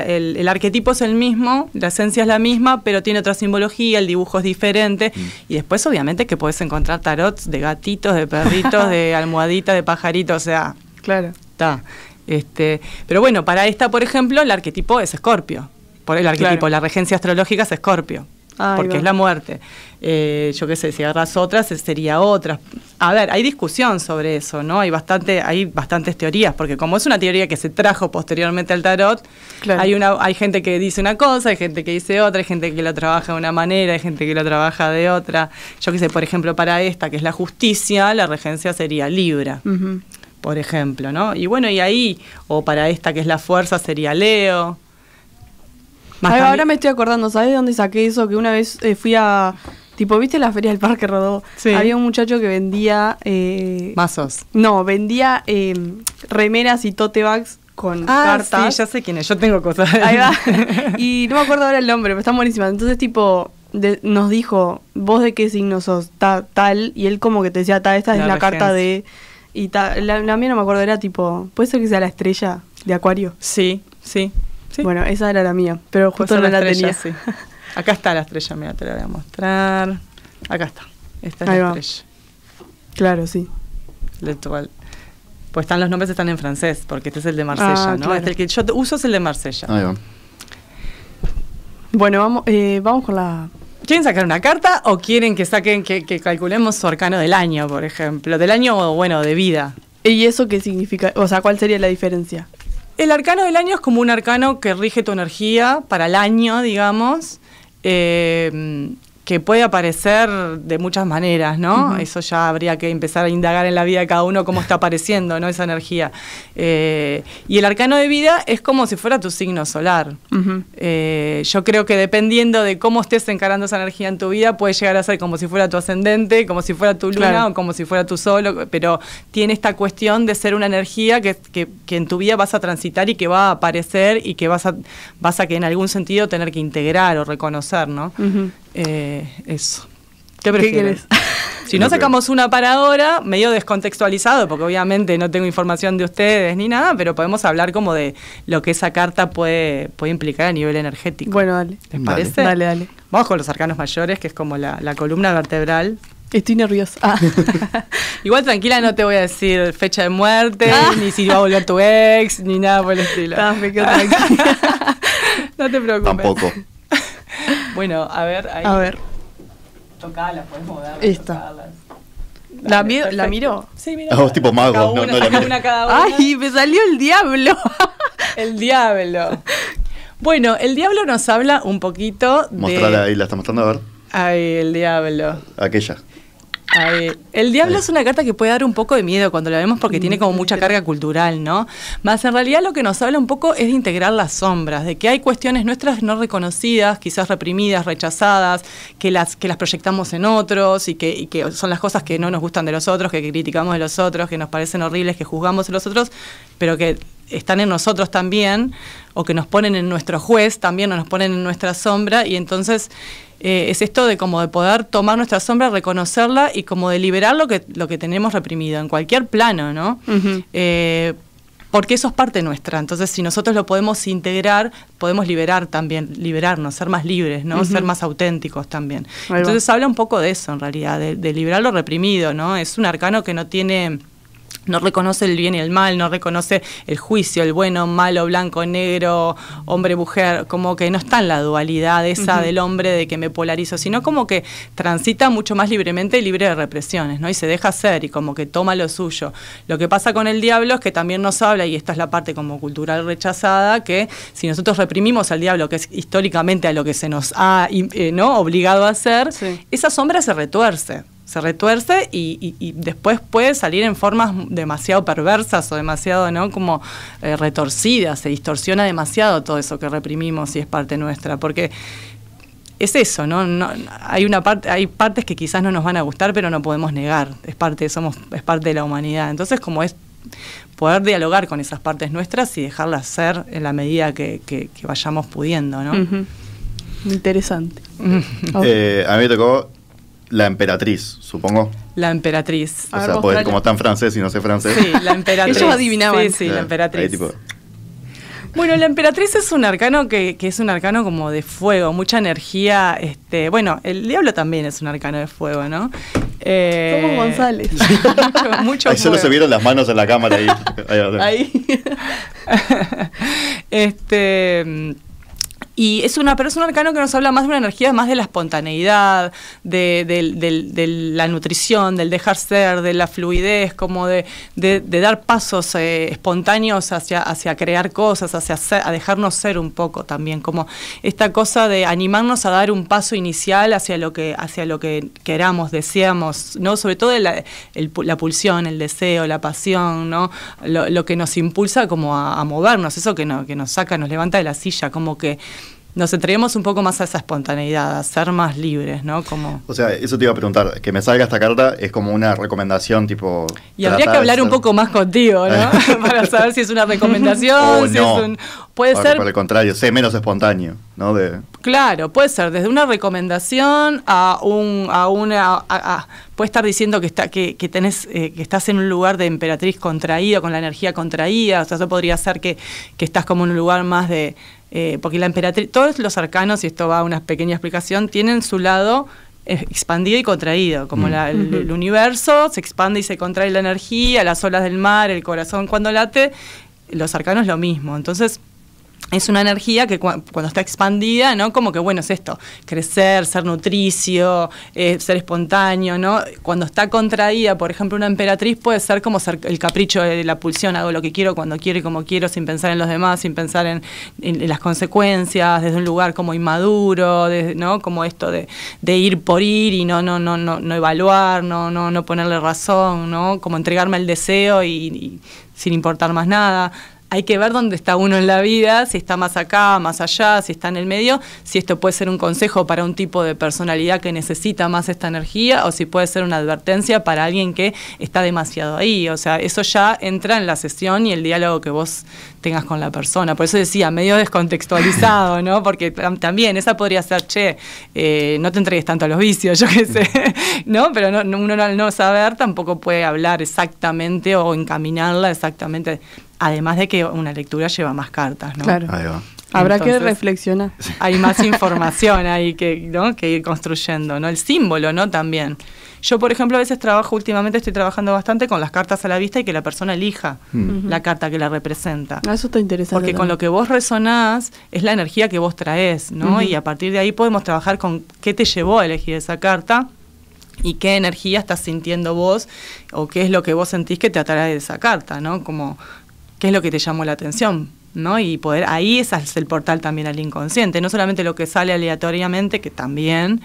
arquetipo es el mismo, la esencia es la misma, pero tiene otra simbología, el dibujo es diferente. Mm. Y después, obviamente, que puedes encontrar tarots de gatitos, de perritos, de almohaditas, de pajaritos, o sea. Claro. Está. Este, pero bueno, para esta, por ejemplo, el arquetipo es Escorpio. Por el arquetipo, la regencia astrológica es Escorpio porque es la muerte. Eh, yo qué sé, si agarras otras, eh, sería otras. A ver, hay discusión sobre eso, ¿no? Hay, bastante, hay bastantes teorías, porque como es una teoría que se trajo posteriormente al tarot, hay, una, hay gente que dice una cosa, hay gente que dice otra, hay gente que lo trabaja de una manera, hay gente que lo trabaja de otra. Yo qué sé, por ejemplo, para esta, que es la justicia, la regencia sería Libra. Por ejemplo, ¿no? Y bueno, y ahí, o para esta que es la fuerza sería Leo, ahora me estoy acordando, ¿sabes de dónde saqué eso? Que una vez eh, fui a. Tipo, ¿viste la feria del Parque Rodó? Sí. Había un muchacho que vendía. Eh, No, vendía eh, remeras y tote bags con ah, Sí, ya sé quién es, yo tengo cosas. Ahí va. Y no me acuerdo ahora el nombre, pero están buenísimas. Entonces, tipo, nos dijo, ¿vos de qué signo sos? tal. Y él, como que te decía, ta, esta es la carta de. Y la mía no me acuerdo, era tipo, ¿puede ser que sea la estrella de Acuario? Sí, sí. Bueno, esa era la mía, pero pues justo no la, tenía. Acá está la estrella, mira, te la voy a mostrar. Acá está. Esta es la estrella. Claro, sí. Pues están los nombres están en francés, porque este es el de ah, Marsella, ¿no? Este, el que yo uso es el de Marsella. Ahí va. Bueno, vamos, eh, vamos con la ¿Quieren sacar una carta o quieren que saquen, que, que, calculemos su arcano del año, por ejemplo? Del año, bueno, de vida. ¿Y eso qué significa? O sea, ¿cuál sería la diferencia? El arcano del año es como un arcano que rige tu energía para el año, digamos. Eh, que puede aparecer de muchas maneras, ¿no? Eso ya habría que empezar a indagar en la vida de cada uno cómo está apareciendo, ¿no? Esa energía. Eh, y el arcano de vida es como si fuera tu signo solar. Eh, yo creo que dependiendo de cómo estés encarando esa energía en tu vida, puede llegar a ser como si fuera tu ascendente, como si fuera tu luna o como si fuera tu sol, pero tiene esta cuestión de ser una energía que, en tu vida vas a transitar y que va a aparecer y que vas a, vas a que en algún sentido tener que integrar o reconocer, ¿no? Eh, eso. ¿Qué prefieres? si no sacamos una para ahora, medio descontextualizado, porque obviamente no tengo información de ustedes ni nada, pero podemos hablar como de lo que esa carta puede, puede implicar a nivel energético. Bueno, dale. ¿Les parece? Dale, dale. Vamos con los arcanos mayores, que es como la, columna vertebral Estoy nerviosa. Igual tranquila, no te voy a decir fecha de muerte, ah. ni si va a volver tu ex, ni nada por el estilo. no te preocupes. Tampoco. Bueno, a ver, ahí. A ver. Tocala, podemos moverla. Esta. ¿La, mi ¿La miro? Sí, mira. Oh, tipo magos, no, no Una cada una. ¡Ay, me salió el diablo! el diablo. Bueno, el diablo nos habla un poquito de. Mostrala ahí, la está mostrando a ver. Ay, el diablo. Aquella el diablo es una carta que puede dar un poco de miedo cuando la vemos porque tiene como mucha carga cultural, ¿no? Más en realidad lo que nos habla un poco es de integrar las sombras, de que hay cuestiones nuestras no reconocidas, quizás reprimidas, rechazadas, que las, que las proyectamos en otros y que, y que son las cosas que no nos gustan de los otros, que criticamos de los otros, que nos parecen horribles, que juzgamos de los otros, pero que están en nosotros también, o que nos ponen en nuestro juez también, o nos ponen en nuestra sombra, y entonces eh, es esto de como de poder tomar nuestra sombra, reconocerla y como de liberar lo que, lo que tenemos reprimido, en cualquier plano, ¿no? Eh, porque eso es parte nuestra. Entonces, si nosotros lo podemos integrar, podemos liberar también, liberarnos, ser más libres, ¿no? Ser más auténticos también. Entonces habla un poco de eso, en realidad, de liberar lo reprimido, ¿no? Es un arcano que no tiene no reconoce el bien y el mal, no reconoce el juicio, el bueno, malo, blanco, negro, hombre, mujer, como que no está en la dualidad esa del hombre de que me polarizo, sino como que transita mucho más libremente y libre de represiones, ¿no? Y se deja ser y como que toma lo suyo. Lo que pasa con el diablo es que también nos habla, y esta es la parte como cultural rechazada, que si nosotros reprimimos al diablo, que es históricamente a lo que se nos ha eh, ¿no? obligado a hacer, esa sombra se retuerce se retuerce y, después puede salir en formas demasiado perversas o demasiado, ¿no? Como eh, retorcidas, se distorsiona demasiado todo eso que reprimimos y es parte nuestra, porque es eso, ¿no? hay una parte, hay partes que quizás no nos van a gustar, pero no podemos negar, es parte, somos, es parte de la humanidad. Entonces, como es poder dialogar con esas partes nuestras y dejarlas ser en la medida que, vayamos pudiendo, ¿no? Interesante. Mm. Eh, a mí me tocó la emperatriz, supongo. La emperatriz. o sea, como está en francés y no sé francés. Sí, la emperatriz. Ellos adivinaban. Sí, sí, la emperatriz. ahí tipo, Bueno, la emperatriz es un arcano que, que es un arcano como de fuego, mucha energía. Este, bueno, el diablo también es un arcano de fuego, ¿no? Eh, Somos González. mucho, mucho ahí solo se vieron las manos en la cámara ahí. Ahí. este, y es una, pero es un arcano que nos habla más de una energía, más de la espontaneidad, de, la nutrición, del dejar ser, de la fluidez, como de, dar pasos eh, espontáneos hacia, hacia crear cosas, hacia a dejarnos ser un poco también, como esta cosa de animarnos a dar un paso inicial hacia lo que, hacia lo que queramos, deseamos, ¿no? Sobre todo la, pulsión, el deseo, la pasión, ¿no? Lo, que nos impulsa como a, a, movernos, eso que, no, que nos saca, nos levanta de la silla, como que nos entreguemos un poco más a esa espontaneidad, a ser más libres, ¿no? O sea, eso te iba a preguntar, que me salga esta carta es como una recomendación tipo... Y habría que hablar un poco más contigo, ¿no? para saber si es una recomendación, si es un... Puede ser... Por el contrario, sé menos espontáneo, ¿no? Claro, puede ser desde una recomendación a un... A una, puede estar diciendo que, está, que, tenés, eh, que estás en un lugar de emperatriz contraída, con la energía contraída, o sea, eso podría ser que estás como en un lugar más de eh, porque la emperatriz, todos los arcanos, y esto va a una pequeña explicación, tienen su lado eh, expandido y contraído, como mm. el, el, universo se expande y se contrae la energía, las olas del mar, el corazón cuando late, los arcanos lo mismo. Entonces, es una energía que cuando está expandida, ¿no? Como que, bueno, es esto, crecer, ser nutricio, eh, ser espontáneo, ¿no? Cuando está contraída, por ejemplo, una emperatriz puede ser como ser el capricho de la pulsión, hago lo que quiero, cuando quiero y como quiero, sin pensar en los demás, sin pensar en, las consecuencias, desde un lugar como inmaduro, ¿no? Como esto de, ir por ir y no, no, no, no, no evaluar, no, no, no ponerle razón, ¿no? Como entregarme al deseo y sin importar más nada hay que ver dónde está uno en la vida, si está más acá, más allá, si está en el medio, si esto puede ser un consejo para un tipo de personalidad que necesita más esta energía o si puede ser una advertencia para alguien que está demasiado ahí. O sea, eso ya entra en la sesión y el diálogo que vos tengas con la persona. Por eso decía, medio descontextualizado, ¿no? Porque también esa podría ser, che, eh, no te entregues tanto a los vicios, yo qué sé, ¿no? Pero no, uno al no saber tampoco puede hablar exactamente o encaminarla exactamente además de que una lectura lleva más cartas, ¿no? Claro. Habrá que reflexionar. Hay más información ahí que, que ir construyendo, ¿no? El símbolo, ¿no? También. Yo, por ejemplo, a veces trabajo, últimamente estoy trabajando bastante con las cartas a la vista y que la persona elija mm. la carta que la representa. Ah, eso está interesante. Porque con lo que vos resonás es la energía que vos traes, ¿no? Y a partir de ahí podemos trabajar con qué te llevó a elegir esa carta y qué energía estás sintiendo vos o qué es lo que vos sentís que te atrae de esa carta, ¿no? Como qué es lo que te llamó la atención, ¿no? Y poder, ahí es el portal también al inconsciente, no solamente lo que sale aleatoriamente, que también,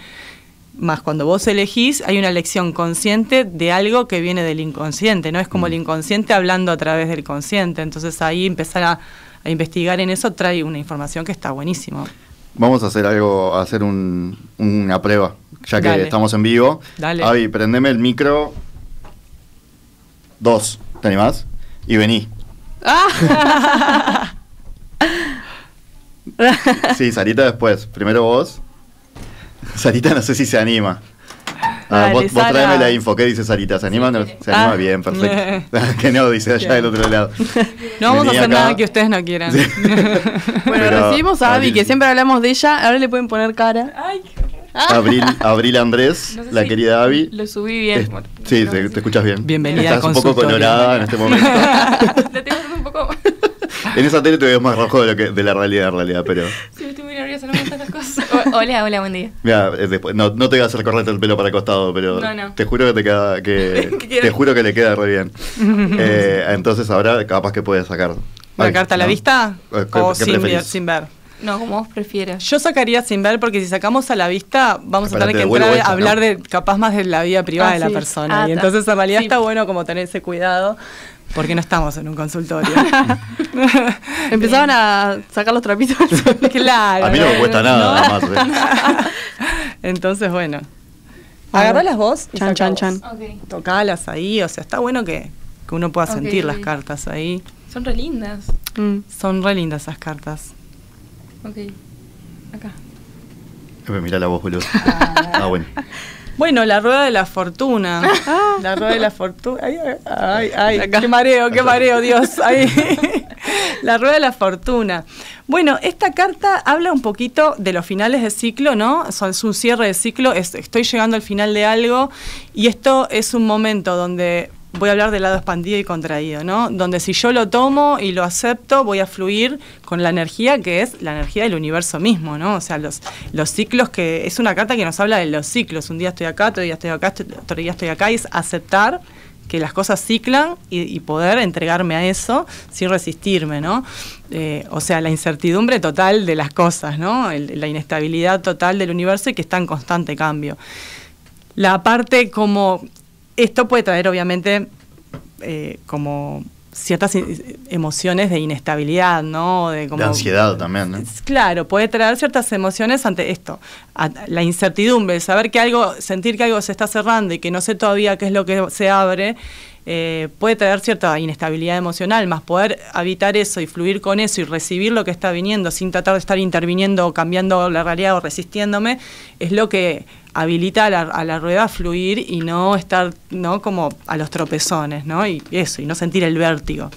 más cuando vos elegís, hay una elección consciente de algo que viene del inconsciente, ¿no? Es como el mm. inconsciente hablando a través del consciente, entonces ahí empezar a, investigar en eso trae una información que está buenísimo. Vamos a hacer algo, a hacer una prueba, ya que estamos en vivo. Dale. Avi, prendeme el micro. Dos, ¿te más... Y vení. sí, Sarita después. Primero vos. Sarita no sé si se anima. Ah, vos, vos, tráeme la info. ¿Qué dice Sarita? ¿Se anima? se anima ah. bien, perfecto. que no, dice allá del otro lado. No vamos a hacer nada que ustedes no quieran. bueno, recibimos a Abby, que siempre hablamos de ella. Ahora le pueden poner cara. Ay, Abril, Abril Andrés, la querida Abby. Lo subí bien. sí, te, escuchas bien. Bienvenida. Estás un poco colorada en este momento. la tengo un poco. en esa tele te veo más rojo de, lo que, de la realidad, en realidad, pero. Sí, estoy muy nerviosa, no me gustan las cosas. hola, hola, buen día. Mira, eh, después, no, te voy a hacer correrte el pelo para el costado, pero te juro que te queda. Que, te juro que le queda re bien. Eh, entonces ahora capaz que puedes sacar. ¿La carta a la vista? Eh, ¿O sin ver? No, como vos prefieras. Yo sacaría sin ver porque si sacamos a la vista vamos a tener que entrar a hablar de capaz más de la vida privada ah, de la persona. Ah, y entonces en realidad está bueno como tener ese cuidado porque no estamos en un consultorio. Empezaban a sacar los trapitos. claro. A mí no me cuesta nada, más. ¿eh? entonces, bueno. las vos y chan, chan, chan, ahí, o sea, está bueno que, que uno pueda sentir las cartas ahí. Son re lindas. Mm. son re lindas esas cartas. Ok. Acá. mira la voz, boludo. Ah. ah, bueno. Bueno, la rueda de la fortuna. Ah. La rueda de la fortuna. Ay, ay, ay. Qué mareo, qué mareo, Dios. La rueda de la fortuna. Bueno, esta carta habla un poquito de los finales de ciclo, ¿no? es un cierre de ciclo, estoy llegando al final de algo y esto es un momento donde voy a hablar del lado expandido y contraído, ¿no? Donde si yo lo tomo y lo acepto, voy a fluir con la energía que es la energía del universo mismo, ¿no? O sea, los, ciclos que. Es una carta que nos habla de los ciclos. Un día estoy acá, otro día estoy acá, otro día estoy acá, y es aceptar que las cosas ciclan y, poder entregarme a eso sin resistirme, ¿no? Eh, o sea, la incertidumbre total de las cosas, ¿no? la inestabilidad total del universo y que está en constante cambio. La parte como esto puede traer, obviamente, eh, como ciertas emociones de inestabilidad, ¿no? De, ansiedad también, ¿no? Claro, puede traer ciertas emociones ante esto, a, la incertidumbre, saber que algo, sentir que algo se está cerrando y que no sé todavía qué es lo que se abre, eh, puede tener cierta inestabilidad emocional, más poder habitar eso y fluir con eso y recibir lo que está viniendo sin tratar de estar interviniendo o cambiando la realidad o resistiéndome, es lo que habilita a la, rueda a fluir y no estar ¿no? como a los tropezones, ¿no? Y eso, y no sentir el vértigo.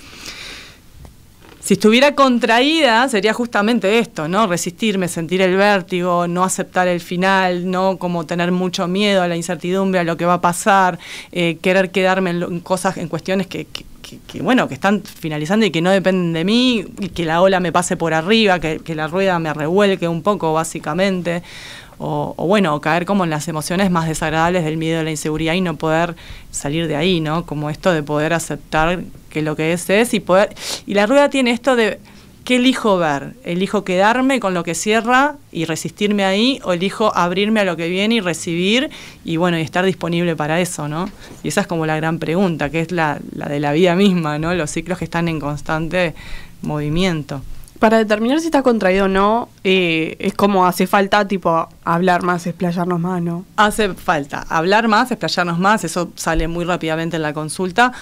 Si estuviera contraída, sería justamente esto, ¿no? Resistirme, sentir el vértigo, no aceptar el final, no como tener mucho miedo a la incertidumbre, a lo que va a pasar, eh, querer quedarme en, cosas, en cuestiones que, bueno, que están finalizando y que no dependen de mí, y que la ola me pase por arriba, que, que la rueda me revuelque un poco, básicamente o, bueno, caer como en las emociones más desagradables del miedo, de la inseguridad y no poder salir de ahí, ¿no? Como esto de poder aceptar que lo que es es y poder... Y la rueda tiene esto de, ¿qué elijo ver? ¿Elijo quedarme con lo que cierra y resistirme ahí o elijo abrirme a lo que viene y recibir y bueno, y estar disponible para eso, ¿no? Y esa es como la gran pregunta, que es la, la de la vida misma, ¿no? Los ciclos que están en constante movimiento. Para determinar si está contraído o no, eh, es como hace falta, tipo, hablar más, explayarnos más, ¿no? Hace falta hablar más, explayarnos más, eso sale muy rápidamente en la consulta.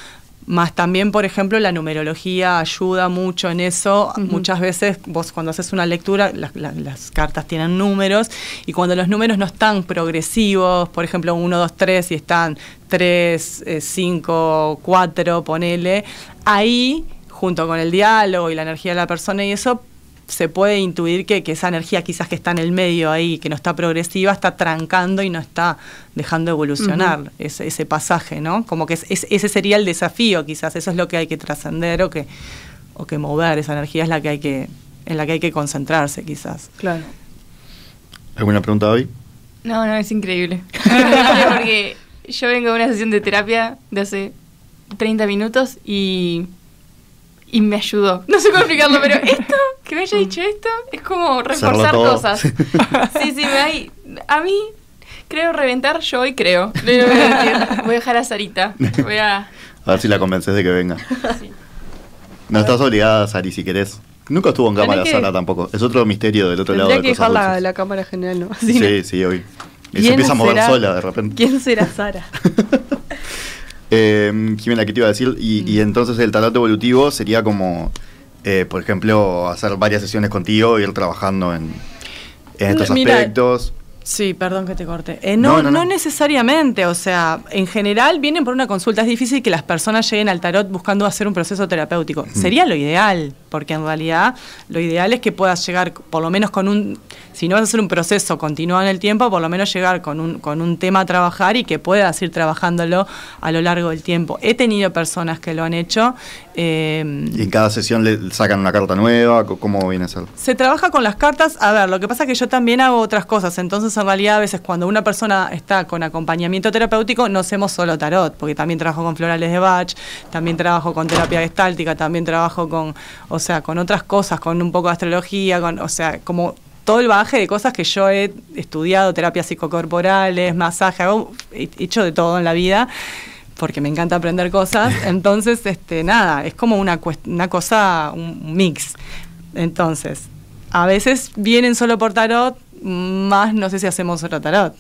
Más también, por ejemplo, la numerología ayuda mucho en eso. Muchas veces vos cuando haces una lectura, las, las, cartas tienen números y cuando los números no están progresivos, por ejemplo, 1, 2, 3 y están 3, 5, 4, ponele, ahí junto con el diálogo y la energía de la persona y eso, se puede intuir que, esa energía quizás que está en el medio ahí, que no está progresiva, está trancando y no está dejando evolucionar ese, pasaje, ¿no? Como que ese sería el desafío quizás, eso es lo que hay que trascender o que, o que mover, esa energía es la que hay que, en la que hay que concentrarse quizás. Claro. ¿Alguna pregunta hoy? No, no, es increíble. Porque yo vengo de una sesión de terapia de hace 30 minutos y y me ayudó. No sé cómo explicarlo, pero esto, que me haya dicho esto, es como reforzar cosas. Sí, sí, me hay, a mí creo reventar, yo hoy creo. Voy a, dejar a Sarita. Voy a... a... ver si la convences de que venga. No estás obligada, Sari, si querés. Nunca estuvo en cámara Sara tampoco. Es otro misterio del otro lado. Tendría que dejar la, cámara general, ¿no? sí, sí, hoy. Y se empieza a mover sola de repente. ¿Quién será Sara? Eh, Jimena, ¿qué te iba a decir? Y, mm. entonces el tarot evolutivo sería como, eh, por ejemplo, hacer varias sesiones contigo, ir trabajando en, estos aspectos. Sí, perdón que te corte. Eh, no, no, necesariamente, o sea, en general vienen por una consulta. Es difícil que las personas lleguen al tarot buscando hacer un proceso terapéutico. Mm. Sería lo ideal, porque en realidad lo ideal es que puedas llegar por lo menos con un si no vas a hacer un proceso continuado en el tiempo, por lo menos llegar con un, con un tema a trabajar y que puedas ir trabajándolo a lo largo del tiempo. He tenido personas que lo han hecho. Eh, ¿Y en cada sesión le sacan una carta nueva? ¿Cómo viene a ser? Se trabaja con las cartas. A ver, lo que pasa es que yo también hago otras cosas. Entonces, en realidad, a veces cuando una persona está con acompañamiento terapéutico, no hacemos solo tarot, porque también trabajo con florales de Bach, también trabajo con terapia gestáltica, también trabajo con, o sea, con otras cosas, con un poco de astrología, con, o sea, como todo el baje de cosas que yo he estudiado, terapias psicocorporales, masaje, he hecho de todo en la vida porque me encanta aprender cosas. Entonces, este, nada, es como una, una cosa, un mix. Entonces, a veces vienen solo por tarot, más no sé si hacemos otro tarot.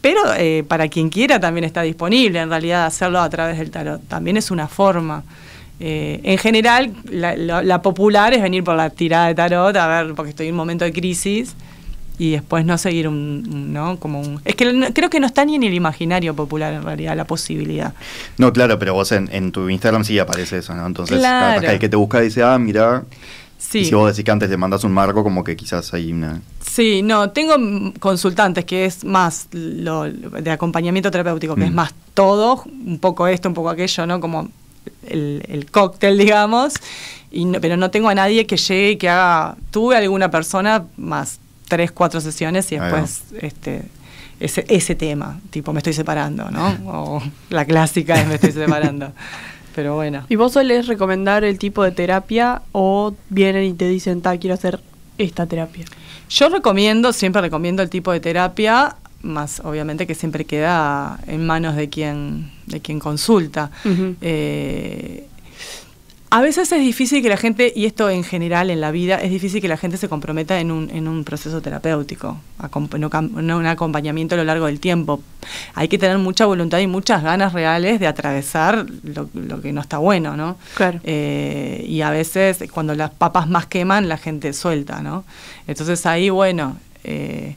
Pero eh, para quien quiera también está disponible en realidad hacerlo a través del tarot. También es una forma. Eh, en general, la, popular es venir por la tirada de tarot, a ver, porque estoy en un momento de crisis, y después no seguir un, ¿no? Como un... Es que creo que no está ni en el imaginario popular, en realidad, la posibilidad. No, claro, pero vos en, tu Instagram sí aparece eso, ¿no? Entonces, claro. cada, que te busca dice, ah, mira... si vos decís que antes te mandas un marco, como que quizás hay una... Sí, no, tengo consultantes que es más lo, de acompañamiento terapéutico, que es mm. más todo, un poco esto, un poco aquello, ¿no? Como el, cóctel, digamos, y pero no tengo a nadie que llegue y que haga, tuve alguna persona más tres, cuatro sesiones y después este, ese, ese tema, tipo me estoy separando, ¿no? o la clásica es me estoy separando. pero bueno. ¿Y vos solés recomendar el tipo de terapia o vienen y te dicen, ta, quiero hacer esta terapia? Yo recomiendo, siempre recomiendo el tipo de terapia más obviamente que siempre queda en manos de quien, de quien consulta. Eh, a veces es difícil que la gente, y esto en general en la vida, es difícil que la gente se comprometa en un, en un proceso terapéutico, en un acompañamiento a lo largo del tiempo. Hay que tener mucha voluntad y muchas ganas reales de atravesar lo, que no está bueno, ¿no? Claro. Eh, y a veces cuando las papas más queman, la gente suelta, ¿no? Entonces ahí, bueno... Eh,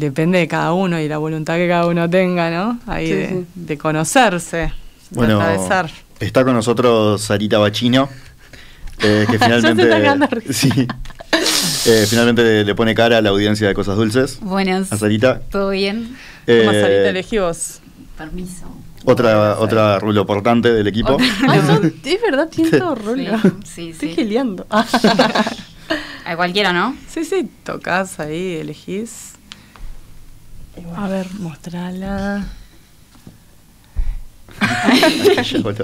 depende de cada uno y la voluntad que cada uno tenga, ¿no? Ahí de, conocerse, bueno, atravesar. Está con nosotros Sarita Bachino, eh, que finalmente. sí. Eh, finalmente le pone cara a la audiencia de Cosas Dulces. Buenas. A Sarita. ¿Todo bien? ¿Cómo eh, Sarita elegí vos? Permiso. Otra, otra rulo portante del equipo. es verdad, tiene todo rulo. Sí, sí, Estoy geleando. a cualquiera, ¿no? Sí, sí, tocas ahí, elegís. A ver, mostrala.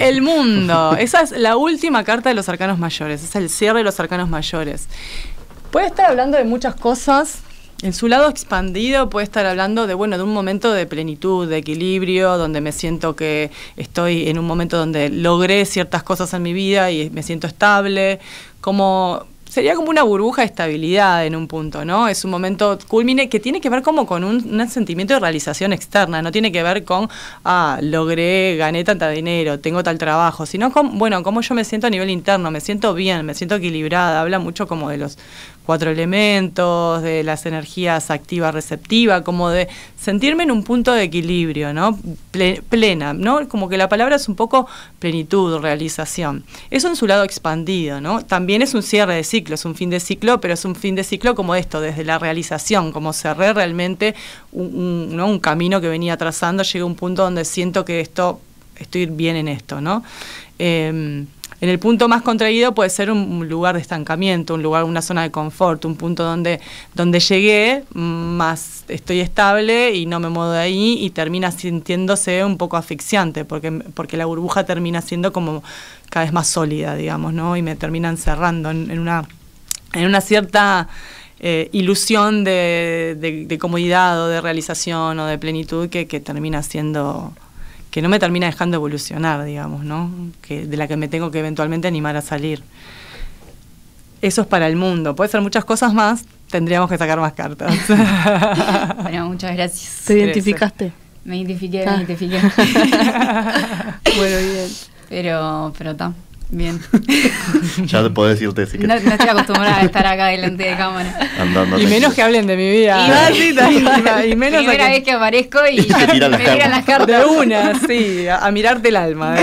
el mundo. Esa es la última carta de los arcanos mayores. Es el cierre de los arcanos mayores. Puede estar hablando de muchas cosas. En su lado expandido puede estar hablando de bueno de un momento de plenitud, de equilibrio, donde me siento que estoy en un momento donde logré ciertas cosas en mi vida y me siento estable, como sería como una burbuja de estabilidad en un punto, ¿no? Es un momento culmine que tiene que ver como con un, sentimiento de realización externa, no tiene que ver con, ah, logré, gané tanto dinero, tengo tal trabajo, sino con, bueno, cómo yo me siento a nivel interno, me siento bien, me siento equilibrada, habla mucho como de los cuatro elementos, de las energías activa, receptiva, como de sentirme en un punto de equilibrio, ¿no? plena, ¿no? Como que la palabra es un poco plenitud, realización. Eso en su lado expandido, ¿no? También es un cierre de ciclo, es un fin de ciclo, pero es un fin de ciclo como esto, desde la realización, como cerré realmente un, camino que venía trazando, llegué a un punto donde siento que esto, estoy bien en esto, ¿no? Em, en el punto más contraído puede ser un lugar de estancamiento, un lugar, una zona de confort, un punto donde, donde llegué, más estoy estable y no me muevo de ahí y termina sintiéndose un poco asfixiante, porque, porque la burbuja termina siendo como cada vez más sólida, digamos, ¿no? Y me termina encerrando en, una, en una cierta... Eh, ilusión de, comodidad o de realización o de plenitud que, que termina siendo que no me termina dejando evolucionar, digamos, ¿no? Que, de la que me tengo que eventualmente animar a salir. Eso es para el mundo. Puede ser muchas cosas más, tendríamos que sacar más cartas. bueno, muchas gracias. ¿Te identificaste? Me identifiqué, me ah. identifiqué. bueno, bien. Pero, pero está. Bien. ya te puedo decirte si no, estoy acostumbrada a estar acá delante de cámara. Andando y menos que hablen de mi vida. Y, más, sí, y menos Primera vez que aparezco y, tiran me las cartas. De una, sí, a, mirarte el alma.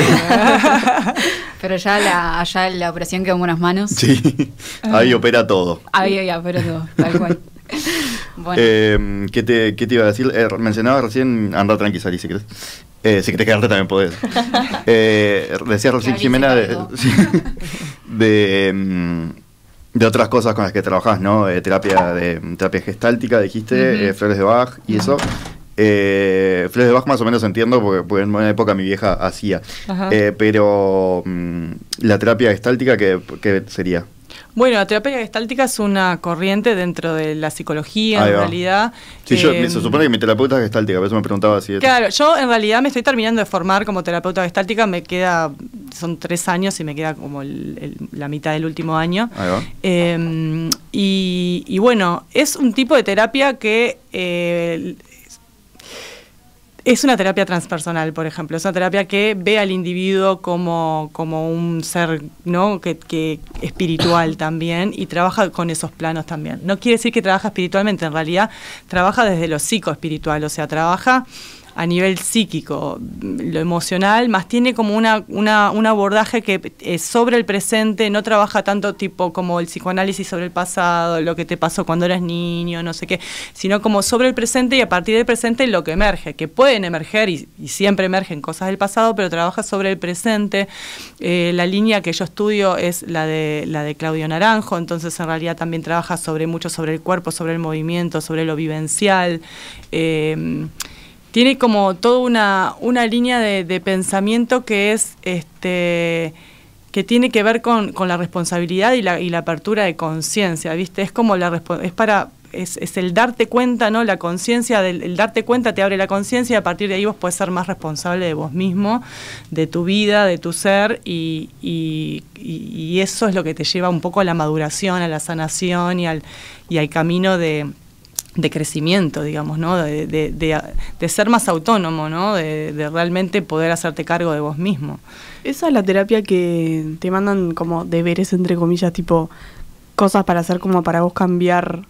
Pero ya la, allá la operación quedó en buenas manos. Sí, ahí opera todo. Ahí, opera todo, tal cual. Bueno. Eh, ¿qué, te, ¿qué, te, iba a decir? Eh, mencionaba recién, anda tranqui, si querés. Eh, si querés quedarte también podés. Eh, decía Rosy Jimena de, em, de, otras cosas con las que trabajás, ¿no? Eh, terapia de terapia gestáltica, dijiste, eh, flores de Bach y eso. Eh, de Bach más o menos entiendo porque, en una época mi vieja hacía. Eh, pero mm, la terapia gestáltica, ¿qué, sería? Bueno, la terapia gestáltica es una corriente dentro de la psicología, en realidad. Sí, yo, eh, se supone que mi terapeuta es gestáltica, a veces me preguntaba si... Claro, yo en realidad me estoy terminando de formar como terapeuta gestáltica, me queda, son tres años y me queda como la mitad del último año. Em, y, y, bueno, es un tipo de terapia que eh, es una terapia transpersonal, por ejemplo, es una terapia que ve al individuo como, como un ser ¿no? que, espiritual también y trabaja con esos planos también. No quiere decir que trabaja espiritualmente, en realidad trabaja desde lo psicoespiritual, o sea, trabaja a nivel psíquico, lo emocional, más tiene como una, una, un abordaje que es eh, sobre el presente, no trabaja tanto tipo como el psicoanálisis sobre el pasado, lo que te pasó cuando eras niño, no sé qué, sino como sobre el presente y a partir del presente lo que emerge, que pueden emerger y, siempre emergen cosas del pasado, pero trabaja sobre el presente. Eh, la línea que yo estudio es la de, la de Claudio Naranjo, entonces en realidad también trabaja sobre mucho sobre el cuerpo, sobre el movimiento, sobre lo vivencial. Eh, tiene como toda una, línea de, pensamiento que es este que tiene que ver con, la responsabilidad y la, y la apertura de conciencia, ¿viste? Es como la es para es, es, el darte cuenta, ¿no? La conciencia, el darte cuenta te abre la conciencia y a partir de ahí vos puedes ser más responsable de vos mismo, de tu vida, de tu ser y, y, y eso es lo que te lleva un poco a la maduración, a la sanación y al, y al camino de, de crecimiento, digamos, ¿no? De, ser más autónomo, ¿no? De, realmente poder hacerte cargo de vos mismo. Esa es la terapia que te mandan como deberes, entre comillas, tipo cosas para hacer como para vos cambiar,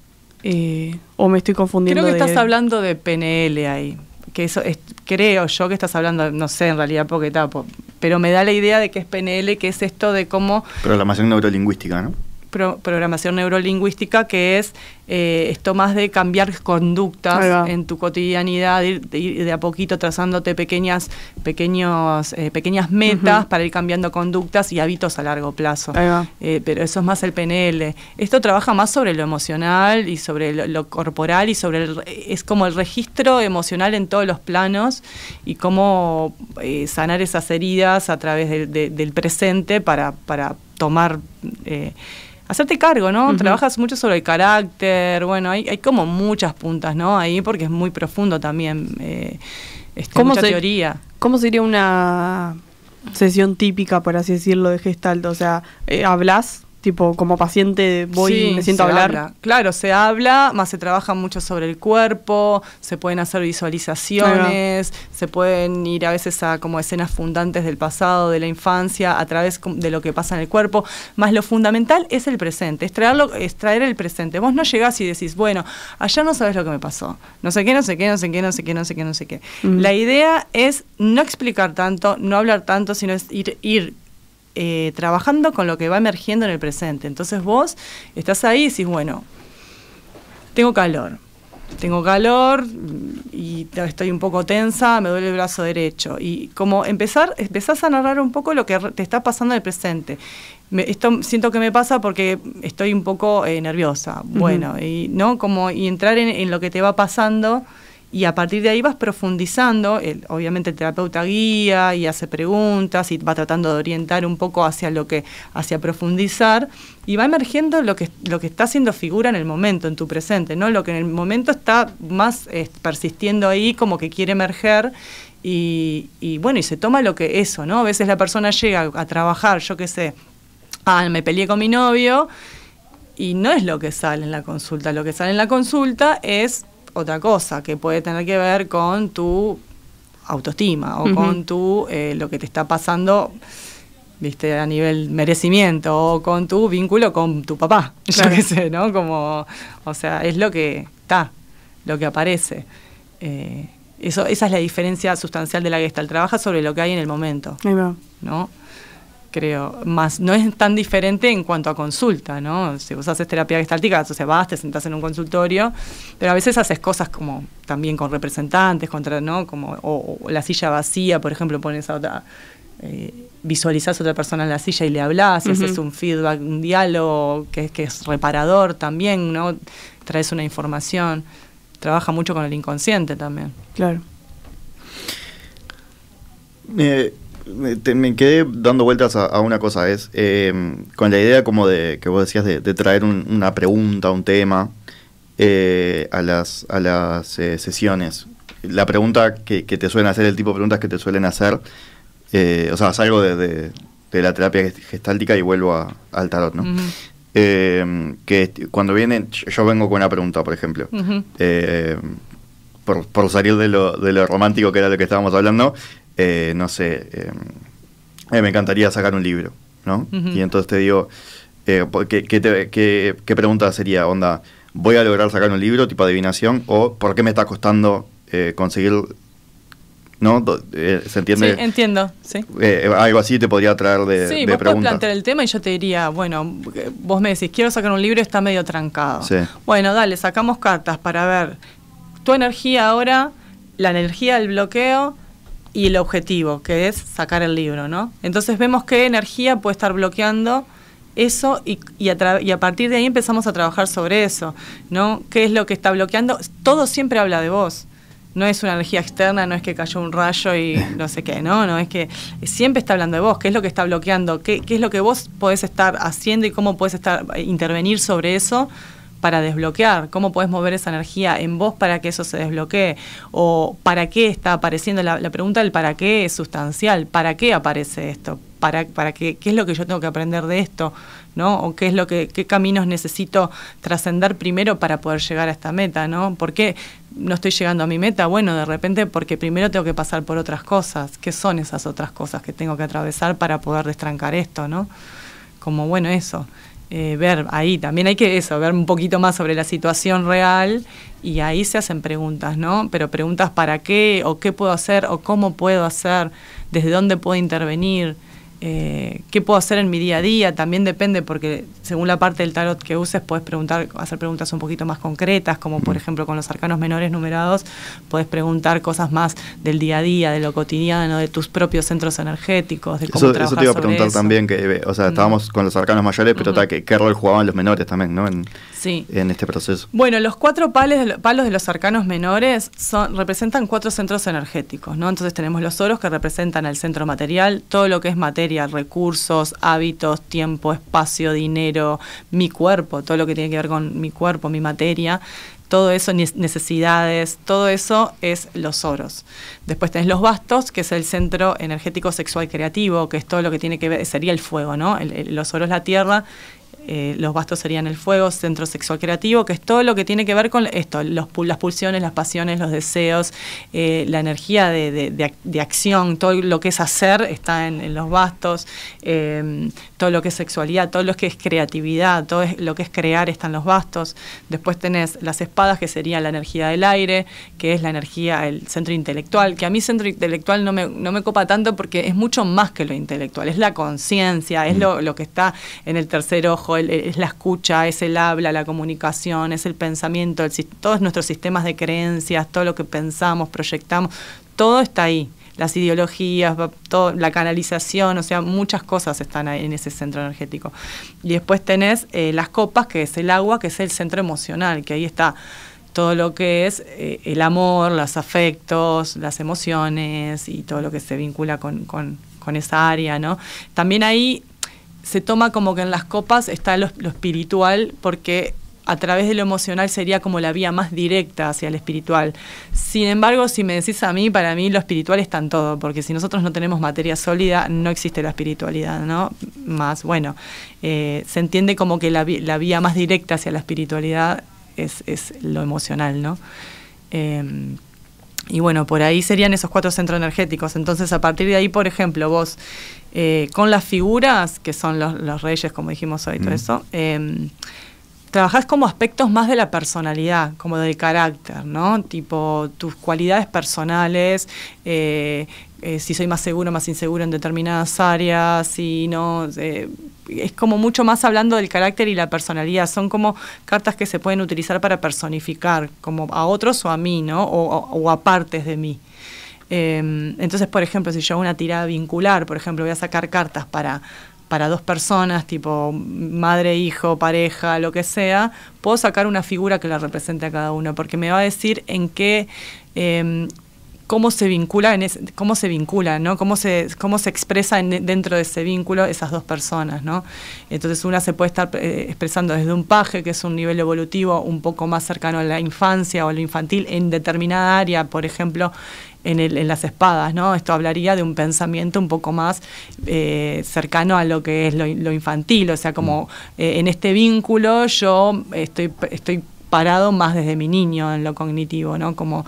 eh, o me estoy confundiendo. Creo que estás hablando de PNL ahí, que eso creo yo que estás hablando, no sé en realidad qué etapa, pero me da la idea de que es PNL, que es esto de cómo... Programación neurolingüística, ¿no? programación neurolingüística, que es eh, esto más de cambiar conductas en tu cotidianidad, ir, de a poquito trazándote pequeñas, pequeños, eh, pequeñas metas para ir cambiando conductas y hábitos a largo plazo. Eh, pero eso es más el PNL. Esto trabaja más sobre lo emocional y sobre lo, corporal y sobre el, es como el registro emocional en todos los planos y cómo sanar esas heridas a través del presente para, tomar hacerte cargo, ¿no? Trabajas mucho sobre el carácter, bueno, hay, hay como muchas puntas, ¿no? Ahí porque es muy profundo también, eh, este, mucha teoría. ¿Cómo sería una sesión típica, por así decirlo, de Gestalt? O sea, eh, ¿hablas? Tipo, como paciente voy y me siento a hablar. Claro, se habla, más se trabaja mucho sobre el cuerpo, se pueden hacer visualizaciones, se pueden ir a veces a como escenas fundantes del pasado, de la infancia, a través de lo que pasa en el cuerpo. Más lo fundamental es el presente, es, traerlo, el presente. Vos no llegás y decís, bueno, allá no sabes lo que me pasó. No sé qué, no sé qué, no sé qué, no sé qué, no sé qué, no sé qué. Mm. La idea es no explicar tanto, no hablar tanto, sino es ir, ir eh, trabajando con lo que va emergiendo en el presente. Entonces vos estás ahí y decís, bueno, tengo calor, tengo calor y estoy un poco tensa, me duele el brazo derecho. Y como empezar, empezás a narrar un poco lo que te está pasando en el presente. esto siento que me pasa porque estoy un poco eh, nerviosa. Bueno, y no como y entrar en, lo que te va pasando y a partir de ahí vas profundizando, obviamente el terapeuta guía y hace preguntas y va tratando de orientar un poco hacia lo que, hacia profundizar, y va emergiendo lo que, lo que está haciendo figura en el momento, en tu presente, ¿no? Lo que en el momento está más eh, persistiendo ahí, como que quiere emerger. Y, y bueno, y se toma lo que eso, ¿no? A veces la persona llega a trabajar, yo qué sé, ah, me peleé con mi novio, y no es lo que sale en la consulta, lo que sale en la consulta es otra cosa que puede tener que ver con tu autoestima o con tu eh, lo que te está pasando viste a nivel merecimiento o con tu vínculo con tu papá sé no como o sea es lo que está lo que aparece eh, eso esa es la diferencia sustancial de la que gestalt trabaja sobre lo que hay en el momento creo. Más no es tan diferente en cuanto a consulta, ¿no? Si vos haces terapia gestáltica, o vas, te sentás en un consultorio, pero a veces haces cosas como también con representantes, contra, ¿no? Como, o, la silla vacía, por ejemplo, pones a otra. Eh, visualizás a otra persona en la silla y le hablas, haces un feedback, un diálogo que, que es reparador también, ¿no? Traes una información. Trabaja mucho con el inconsciente también. Claro. Eh, me, quedé dando vueltas a, una cosa, es eh, con la idea como de que vos decías de, traer una pregunta, un tema eh, a las, a las eh, sesiones. La pregunta que, te suelen hacer, el tipo de preguntas que te suelen hacer, o sea, salgo de, de, la terapia gestáltica y vuelvo al tarot, ¿no? que cuando vienen, yo vengo con una pregunta, por ejemplo, por, salir de lo, de lo, romántico que era lo que estábamos hablando, eh, no sé, eh, eh, me encantaría sacar un libro, ¿no? Y entonces te digo, ¿qué, qué, pregunta sería? Onda, ¿voy a lograr sacar un libro tipo adivinación? ¿O por qué me está costando conseguir... ¿No? ¿Se entiende? Sí, entiendo, sí. algo así te podría traer de, sí, vos plantear el tema y yo te diría, bueno, vos me decís, quiero sacar un libro y está medio trancado. Sí. Bueno, dale, sacamos cartas para ver tu energía ahora, la energía del bloqueo y el objetivo, que es sacar el libro, ¿no? Entonces vemos qué energía puede estar bloqueando eso y, a partir de ahí empezamos a trabajar sobre eso, ¿no? ¿Qué es lo que está bloqueando? Todo siempre habla de vos. No es una energía externa, no es que cayó un rayo y no sé qué, no, no, es que siempre está hablando de vos, qué es lo que está bloqueando, qué, qué es lo que vos podés estar haciendo y cómo podés estar, eh, intervenir sobre eso para desbloquear, cómo puedes mover esa energía en vos para que eso se desbloquee, o para qué está apareciendo, la, pregunta del para qué es sustancial, para qué aparece esto, para, para qué, qué es lo que yo tengo que aprender de esto, ¿no? O qué es lo que, qué caminos necesito trascender primero para poder llegar a esta meta, ¿no? ¿Por qué no estoy llegando a mi meta? Bueno, de repente porque primero tengo que pasar por otras cosas. ¿Qué son esas otras cosas que tengo que atravesar para poder destrancar esto, ¿no? Como bueno eso. Eh, ver ahí, también hay que eso, ver un poquito más sobre la situación real y ahí se hacen preguntas, ¿no? Pero preguntas para qué o qué puedo hacer o cómo puedo hacer, desde dónde puedo intervenir. Eh, qué puedo hacer en mi día a día. También depende, porque según la parte del tarot que uses, puedes preguntar, hacer preguntas un poquito más concretas, como por mm. ejemplo con los arcanos menores numerados, puedes preguntar cosas más del día a día, de lo cotidiano, de tus propios centros energéticos, de cómo Eso, te iba a preguntar también, que, eh, o sea, mm. estábamos con los arcanos mayores, pero que, qué rol jugaban los menores también, ¿no? En, en este proceso. Bueno, los cuatro palos, de los arcanos menores son, representan cuatro centros energéticos, ¿no? Entonces tenemos los oros que representan el centro material, todo lo que es materia, recursos, hábitos, tiempo, espacio, dinero, mi cuerpo, todo lo que tiene que ver con mi cuerpo, mi materia todo eso, necesidades, todo eso es los oros. Después tenés los bastos, que es el centro energético sexual creativo, que es todo lo que tiene que ver, sería el fuego, ¿no? los oros la tierra eh, los bastos serían el fuego, centro sexual creativo, que es todo lo que tiene que ver con esto, los, las pulsiones, las pasiones, los deseos, eh, la energía de, acción, todo lo que es hacer está en, los bastos, eh, todo lo que es sexualidad, todo lo que es creatividad, todo lo que es crear está en los bastos. Después tenés las espadas, que sería la energía del aire, que es la energía, el centro intelectual, que a mí centro intelectual no me, no me copa tanto porque es mucho más que lo intelectual, es la conciencia, es mm. lo, lo que está en el tercer ojo, es la escucha, es el habla, la comunicación, es el pensamiento, todos nuestros sistemas de creencias, todo lo que pensamos, proyectamos, todo está ahí. Las ideologías, la canalización, o sea, muchas cosas están ahí en ese centro energético. Y después tenés eh, las copas, que es el agua, que es el centro emocional, que ahí está todo lo que es eh, el amor, los afectos, las emociones y todo lo que se vincula con, con esa área, ¿no? También ahí se toma como que en las copas está lo, espiritual porque a través de lo emocional sería como la vía más directa hacia el espiritual. Sin embargo, si me decís a mí, para mí lo espiritual está en todo, porque si nosotros no tenemos materia sólida, no existe la espiritualidad, ¿no? Más, bueno, eh, se entiende como que la, vía más directa hacia la espiritualidad es, lo emocional, ¿no? Em, y bueno, por ahí serían esos cuatro centros energéticos. Entonces, a partir de ahí, por ejemplo, vos eh, con las figuras, que son los, reyes, como dijimos hoy, mm. eso, em, trabajás como aspectos más de la personalidad, como del carácter, ¿no? Tipo tus cualidades personales, eh, eh, si soy más seguro, o más inseguro en determinadas áreas, si no... es como mucho más hablando del carácter y la personalidad. Son como cartas que se pueden utilizar para personificar, como a otros o a mí, ¿no? o a partes de mí. Em, entonces, por ejemplo, si yo hago una tirada vincular, por ejemplo, voy a sacar cartas para para dos personas, tipo madre, hijo, pareja, lo que sea, puedo sacar una figura que la represente a cada uno, porque me va a decir en qué, em, cómo se vincula, en cómo se vincula, ¿no? Cómo se, cómo se expresa dentro de ese vínculo esas dos personas, ¿no? Entonces una se puede estar eh, expresando desde un paje, que es un nivel evolutivo un poco más cercano a la infancia o a lo infantil, en determinada área, por ejemplo, en, las espadas, ¿no? Esto hablaría de un pensamiento un poco más eh, cercano a lo que es lo, infantil, o sea, como eh, en este vínculo yo estoy, parado más desde mi niño en lo cognitivo, ¿no? Como,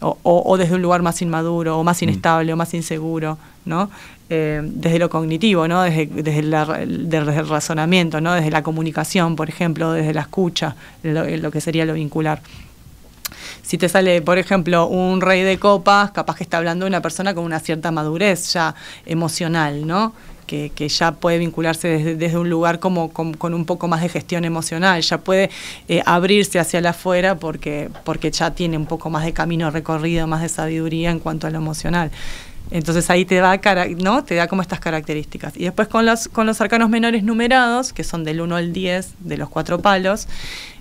o, desde un lugar más inmaduro, o más mm. inestable, o más inseguro, ¿no? Eh, desde lo cognitivo, ¿no? Desde, desde, el razonamiento, ¿no? Desde la comunicación, por ejemplo, desde la escucha, lo que sería lo vincular. Si te sale, por ejemplo, un rey de copas, capaz que está hablando de una persona con una cierta madurez ya emocional, ¿no? Que, ya puede vincularse desde, un lugar como, con un poco más de gestión emocional, ya puede eh, abrirse hacia la afuera porque, porque ya tiene un poco más de camino recorrido, más de sabiduría en cuanto a lo emocional. Entonces ahí te da, ¿no? te da como estas características. Y después con los, con los arcanos menores numerados, que son del 1 al 10 de los cuatro palos,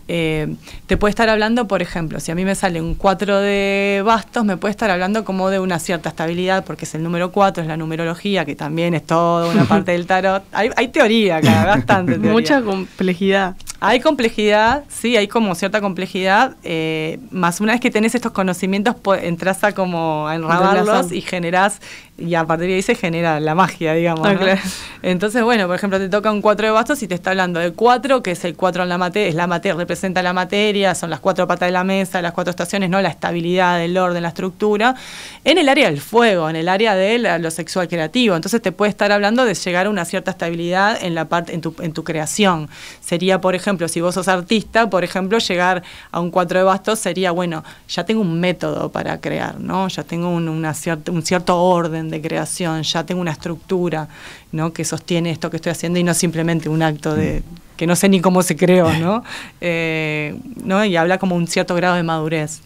eh, te puede estar hablando, por ejemplo, si a mí me sale un 4 de bastos, me puede estar hablando como de una cierta estabilidad, porque es el número 4, es la numerología, que también es toda una parte del tarot. Hay, teoría acá, bastante. Mucha complejidad. Hay complejidad, sí, hay como cierta complejidad, eh, más una vez que tenés estos conocimientos, entras a como a enrabarlos y generás, y a partir de ahí se genera la magia, digamos. Ah, Entonces, bueno, por ejemplo, te toca un cuatro de bastos y te está hablando de 4, que es el 4 en la materia, es la materia, representa la materia, son las cuatro patas de la mesa, las cuatro estaciones, ¿no? La estabilidad, el orden, la estructura, en el área del fuego, en el área de lo sexual creativo. Entonces te puede estar hablando de llegar a una cierta estabilidad en la parte, en tu, en tu creación. Sería, por ejemplo, ejemplo, si vos sos artista, por ejemplo, llegar a un 4 de bastos sería, bueno, ya tengo un método para crear, ¿no? Ya tengo un, una un cierto orden de creación, ya tengo una estructura, ¿no? Que sostiene esto que estoy haciendo y no simplemente un acto de mm. que no sé ni cómo se creó, ¿no? Eh, ¿no? Y habla como un cierto grado de madurez.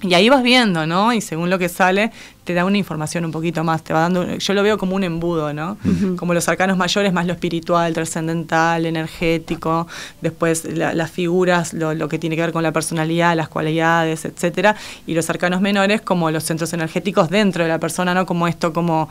Y ahí vas viendo, ¿no? Y según lo que sale, te da una información un poquito más, te va dando, yo lo veo como un embudo, ¿no? Como los arcanos mayores, más lo espiritual, trascendental, energético, después las figuras, lo, lo, que tiene que ver con la personalidad, las cualidades, etcétera, y los arcanos menores como los centros energéticos dentro de la persona, ¿no? Como esto, como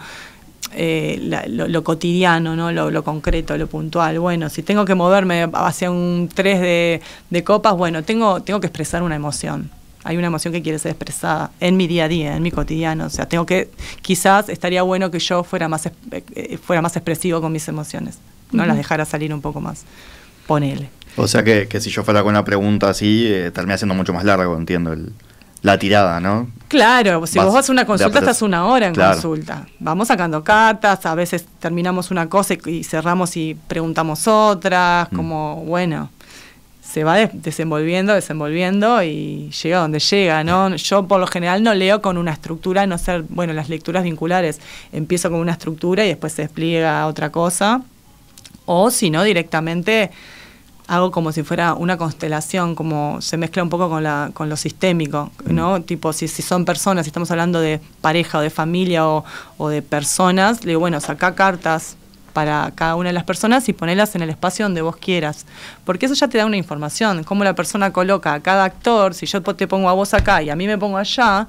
eh, lo, cotidiano, ¿no? Lo, concreto, lo puntual. Bueno, si tengo que moverme hacia un tres de, de copas, bueno, tengo, tengo que expresar una emoción hay una emoción que quiere ser expresada en mi día a día, en mi cotidiano. O sea, tengo que, quizás estaría bueno que yo fuera más, eh, eh, fuera más expresivo con mis emociones, no las dejara salir un poco más. Ponele. O sea que, que si yo fuera con una pregunta así, terminé eh, termina siendo mucho más largo, entiendo, la tirada, ¿no? Claro, si vos vas a una consulta, estás una hora en consulta. Vamos sacando cartas, a veces terminamos una cosa y, cerramos y preguntamos otras, mm. como, bueno se va desenvolviendo, desenvolviendo y llega donde llega, ¿no? Yo por lo general no leo con una estructura, no ser, bueno, las lecturas vinculares, empiezo con una estructura y después se despliega otra cosa, o si no, directamente hago como si fuera una constelación, como se mezcla un poco con, la, con lo sistémico, mm. ¿no? Tipo, si, si, son personas, si estamos hablando de pareja o de familia o, o de personas, le digo, bueno, saca cartas para cada una de las personas y ponerlas en el espacio donde vos quieras. Porque eso ya te da una información, cómo la persona coloca a cada actor, si yo te pongo a vos acá y a mí me pongo allá,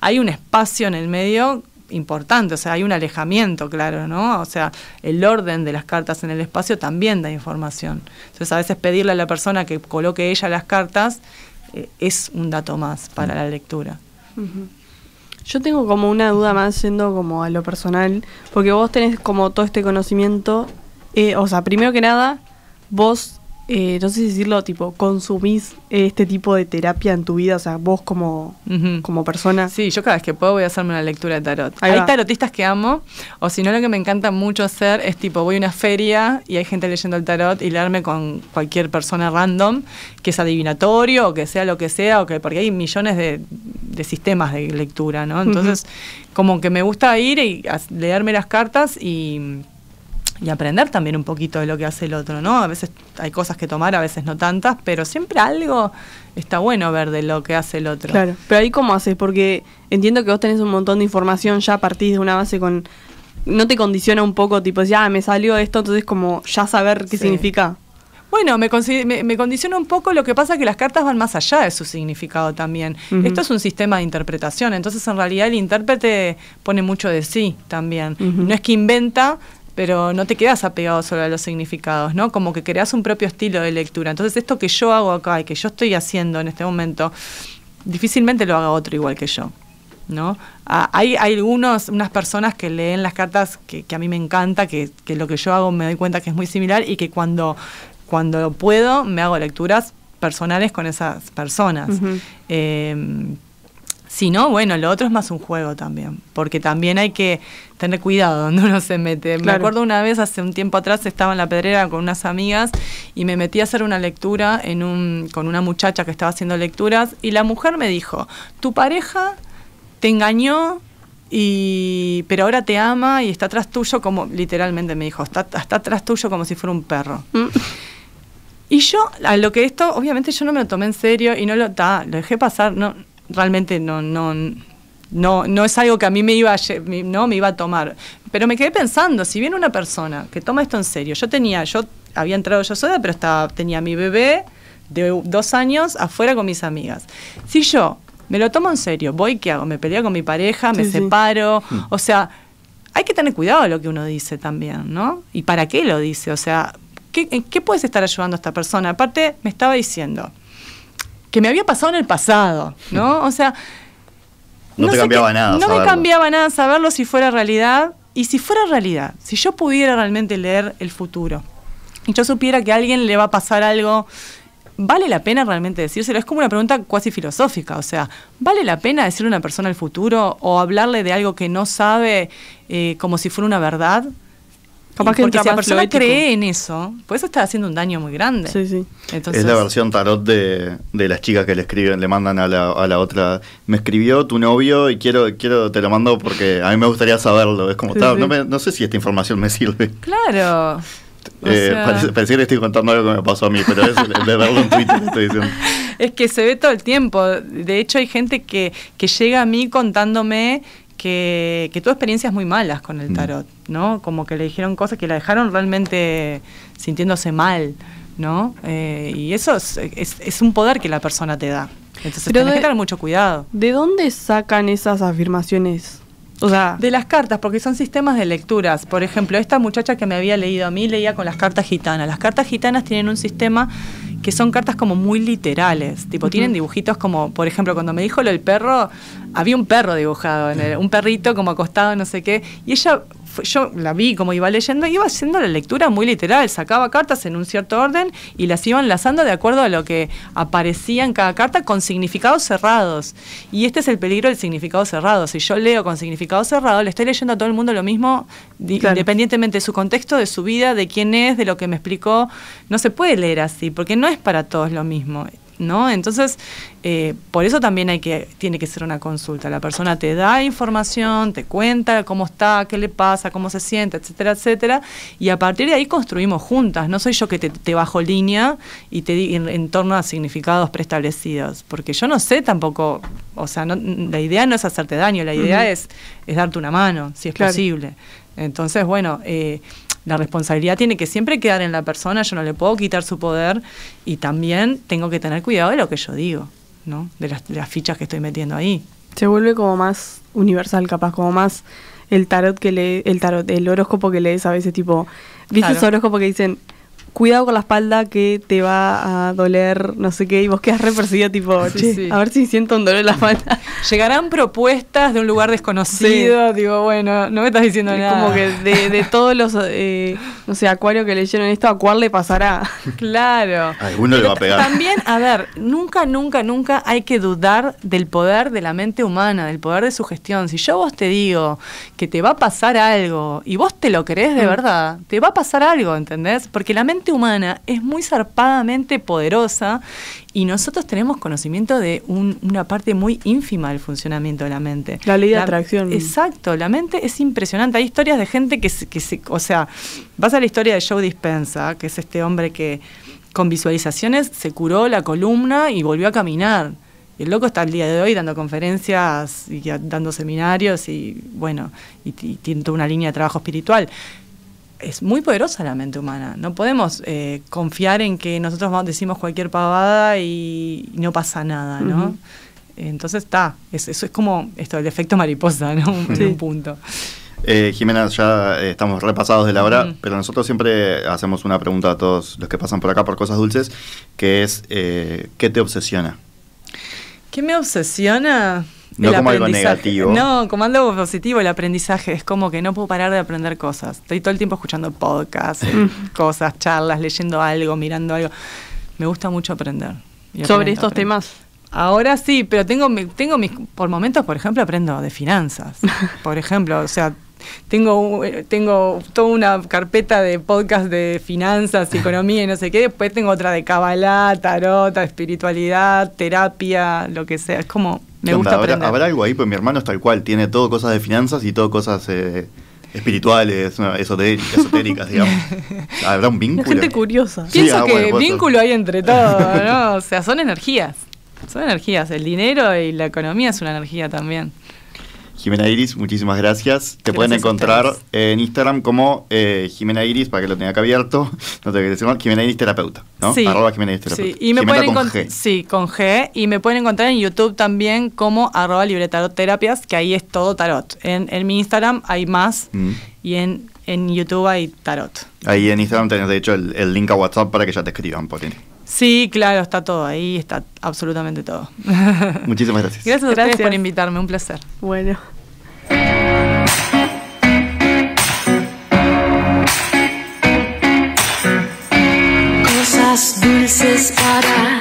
hay un espacio en el medio importante, o sea, hay un alejamiento, claro, ¿no? O sea, el orden de las cartas en el espacio también da información. Entonces, a veces pedirle a la persona que coloque ella las cartas eh, es un dato más para mm. la lectura. Yo tengo como una duda más Siendo como a lo personal, porque vos tenés como todo este conocimiento, eh, o sea, primero que nada, vos eh, no sé si decirlo, tipo, consumís este tipo de terapia en tu vida, o sea, vos como, como persona. Sí, yo cada vez que puedo voy a hacerme una lectura de tarot. hay tarotistas que amo, o si no, lo que me encanta mucho hacer es tipo, voy a una feria y hay gente leyendo el tarot y leerme con cualquier persona random, que es adivinatorio, o que sea lo que sea, o que porque hay millones de, sistemas de lectura, ¿no? Entonces, como que me gusta ir y leerme las cartas y y aprender también un poquito de lo que hace el otro, ¿no? A veces hay cosas que tomar, a veces no tantas, pero siempre algo está bueno ver de lo que hace el otro. Claro, pero ahí cómo haces, porque entiendo que vos tenés un montón de información ya partís de una base con... ¿No te condiciona un poco, tipo, ya ah, me salió esto, entonces como ya saber qué significa? Bueno, me, me, condiciona un poco, lo que pasa es que las cartas van más allá de su significado también. Esto es un sistema de interpretación, entonces en realidad el intérprete pone mucho de sí también. No es que inventa, pero no te quedas apegado solo a los significados, ¿no? Como que creas un propio estilo de lectura. Entonces, esto que yo hago acá y que yo estoy haciendo en este momento, difícilmente lo haga otro igual que yo. ¿No? hay, ah, hay algunos, unas personas que leen las cartas que, a mí me encanta, que, lo que yo hago me doy cuenta que es muy similar y que cuando, cuando puedo me hago lecturas personales con esas personas. Eh, si no, bueno, lo otro es más un juego también, porque también hay que tener cuidado donde uno se mete. Me acuerdo una vez, hace un tiempo atrás, estaba en la pedrera con unas amigas y me metí a hacer una lectura en un, con una muchacha que estaba haciendo lecturas y la mujer me dijo, tu pareja te engañó, y pero ahora te ama y está atrás tuyo como literalmente me dijo está, está atrás tuyo como si fuera un perro mm. y yo a lo que esto obviamente yo no me lo tomé en serio y no lo lo dejé pasar no realmente no no no, no es algo que a mí me iba a, no, me iba a tomar. Pero me quedé pensando, si viene una persona que toma esto en serio, yo tenía, yo había entrado yo sola, pero estaba, tenía mi bebé de dos años afuera con mis amigas. Si yo me lo tomo en serio, voy, ¿qué hago? Me peleo con mi pareja, me separo, mm. o sea, hay que tener cuidado lo que uno dice también, ¿no? ¿Y para qué lo dice? O sea, ¿qué, ¿en qué puedes estar ayudando a esta persona? Aparte, me estaba diciendo que me había pasado en el pasado, ¿no? Mm. O sea, no, te cambiaba nada. No me cambiaba nada saberlo si fuera realidad. Y si fuera realidad, si yo pudiera realmente leer el futuro y yo supiera que a alguien le va a pasar algo, ¿vale la pena realmente decírselo? Es como una pregunta cuasi filosófica, o sea, ¿vale la pena decirle a una persona el futuro o hablarle de algo que no sabe eh, como si fuera una verdad? porque si la persona cree en eso, pues eso está haciendo un daño muy grande. es la versión tarot de, las chicas que le escriben, le mandan a la, otra, me escribió tu novio y quiero, quiero, te lo mando porque a mí me gustaría saberlo. Es como, no, sé si esta información me sirve. Claro. Eh, sea... parece, que estoy contando algo que me pasó a mí, pero es de verlo en Twitter, estoy diciendo. Es que se ve todo el tiempo. De hecho, hay gente que llega a mí contándome que, tuvo experiencias muy malas con el mm. tarot, ¿no? Como que le dijeron cosas que la dejaron realmente sintiéndose mal, ¿no? Eh, y eso es, un poder que la persona te da. Entonces tenés que tener mucho cuidado. ¿De dónde sacan esas afirmaciones? O sea, de las cartas, porque son sistemas de lecturas. Por ejemplo, esta muchacha que me había leído a mí leía con las cartas gitanas. Las cartas gitanas tienen un sistema que son cartas como muy literales, tipo tienen dibujitos como, por ejemplo, cuando me dijo lo del perro, había un perro dibujado, en un perrito como acostado, no sé qué, y ella yo la vi como iba leyendo, iba haciendo la lectura muy literal, sacaba cartas en un cierto orden y las iba enlazando de acuerdo a lo que aparecía en cada carta con significados cerrados. Y este es el peligro del significado cerrado. Si yo leo con significado cerrado, le estoy leyendo a todo el mundo lo mismo, independientemente de su contexto, de su vida, de quién es, de lo que me explicó. No se puede leer así, porque no es para todos lo mismo. ¿no? Entonces, eh, por eso también hay que, tiene que ser una consulta. La persona te da información, te cuenta cómo está, qué le pasa, cómo se siente, etcétera, etcétera. Y a partir de ahí construimos juntas. No soy yo que te, bajo línea y te digo en, torno a significados preestablecidos. Porque yo no sé tampoco, o sea, la idea no es hacerte daño, la idea es, es darte una mano, si es posible. Entonces, bueno, eh, la responsabilidad tiene que siempre quedar en la persona, yo no le puedo quitar su poder y también tengo que tener cuidado de lo que yo digo, ¿no? de las, fichas que estoy metiendo ahí. Se vuelve como más universal, capaz, como más el tarot que le, el tarot, el horóscopo que lees a veces tipo, ¿viste ese horóscopo que dicen cuidado con la espalda que te va a doler, no sé qué, y vos quedas re tipo, a ver si siento un dolor en la espalda. Llegarán propuestas de un lugar desconocido, digo, bueno, no me estás diciendo es Como que de, todos los, eh, no sé, acuario que leyeron esto, ¿a cuál le pasará? Claro. A alguno le va a pegar. También, a ver, nunca, nunca, nunca hay que dudar del poder de la mente humana, del poder de su gestión. Si yo vos te digo que te va a pasar algo y vos te lo crees de mm. verdad, te va a pasar algo, ¿entendés? Porque la mente humana es muy zarpadamente poderosa y nosotros tenemos conocimiento de una parte muy ínfima del funcionamiento de la mente. La ley de atracción. Exacto, la mente es impresionante. Hay historias de gente que, o sea, vas a la historia de Joe Dispensa, que es este hombre que con visualizaciones se curó la columna y volvió a caminar. El loco está al día de hoy dando conferencias y dando seminarios y bueno, y, y tiene toda una línea de trabajo espiritual es muy poderosa la mente humana. No podemos eh, confiar en que nosotros decimos cualquier pavada y, no pasa nada, ¿no? Entonces está, eso es como esto, el efecto mariposa, ¿no? un punto. Eh, Jimena, ya eh, estamos repasados de la hora, pero nosotros siempre hacemos una pregunta a todos los que pasan por acá por cosas dulces, que es, ¿qué te obsesiona? ¿Qué me obsesiona? No como algo negativo. No, como algo positivo el aprendizaje. Es como que no puedo parar de aprender cosas. Estoy todo el tiempo escuchando podcasts, eh, mm. cosas, charlas, leyendo algo, mirando algo. Me gusta mucho aprender. ¿Sobre estos temas? Ahora sí, pero tengo, tengo mis... Por momentos, por ejemplo, aprendo de finanzas. Por ejemplo, o sea, tengo, tengo toda una carpeta de podcast de finanzas, economía y no sé qué, después tengo otra de cabalá, tarota, espiritualidad, terapia, lo que sea. Es como me gusta ¿Habrá, algo ahí, pues mi hermano es tal cual, tiene todo cosas de finanzas y todo cosas eh, espirituales, esotéricas, digamos. ¿Habrá un vínculo? la gente curiosa. Pienso ah, que vínculo hay entre todo, ¿no? O sea, son energías. Son energías. El dinero y la economía es una energía también. Jimena Iris, muchísimas gracias. Te pueden encontrar en Instagram como eh, Jimena Iris, para que lo tenga acá abierto. No te decir Jimena Iris Terapeuta, ¿no? Sí. Arroba Jimena Iris Terapeuta. Sí, y me con G. Sí, con G. Y me pueden encontrar en YouTube también como arroba terapias, que ahí es todo tarot. En, en mi Instagram hay más mm. y en en YouTube hay tarot. Ahí en Instagram tenés de hecho el, link a WhatsApp para que ya te escriban por ahí. Sí, claro, está todo ahí, está absolutamente todo. Muchísimas gracias. Gracias, por invitarme, un placer. Bueno. Cosas dulces para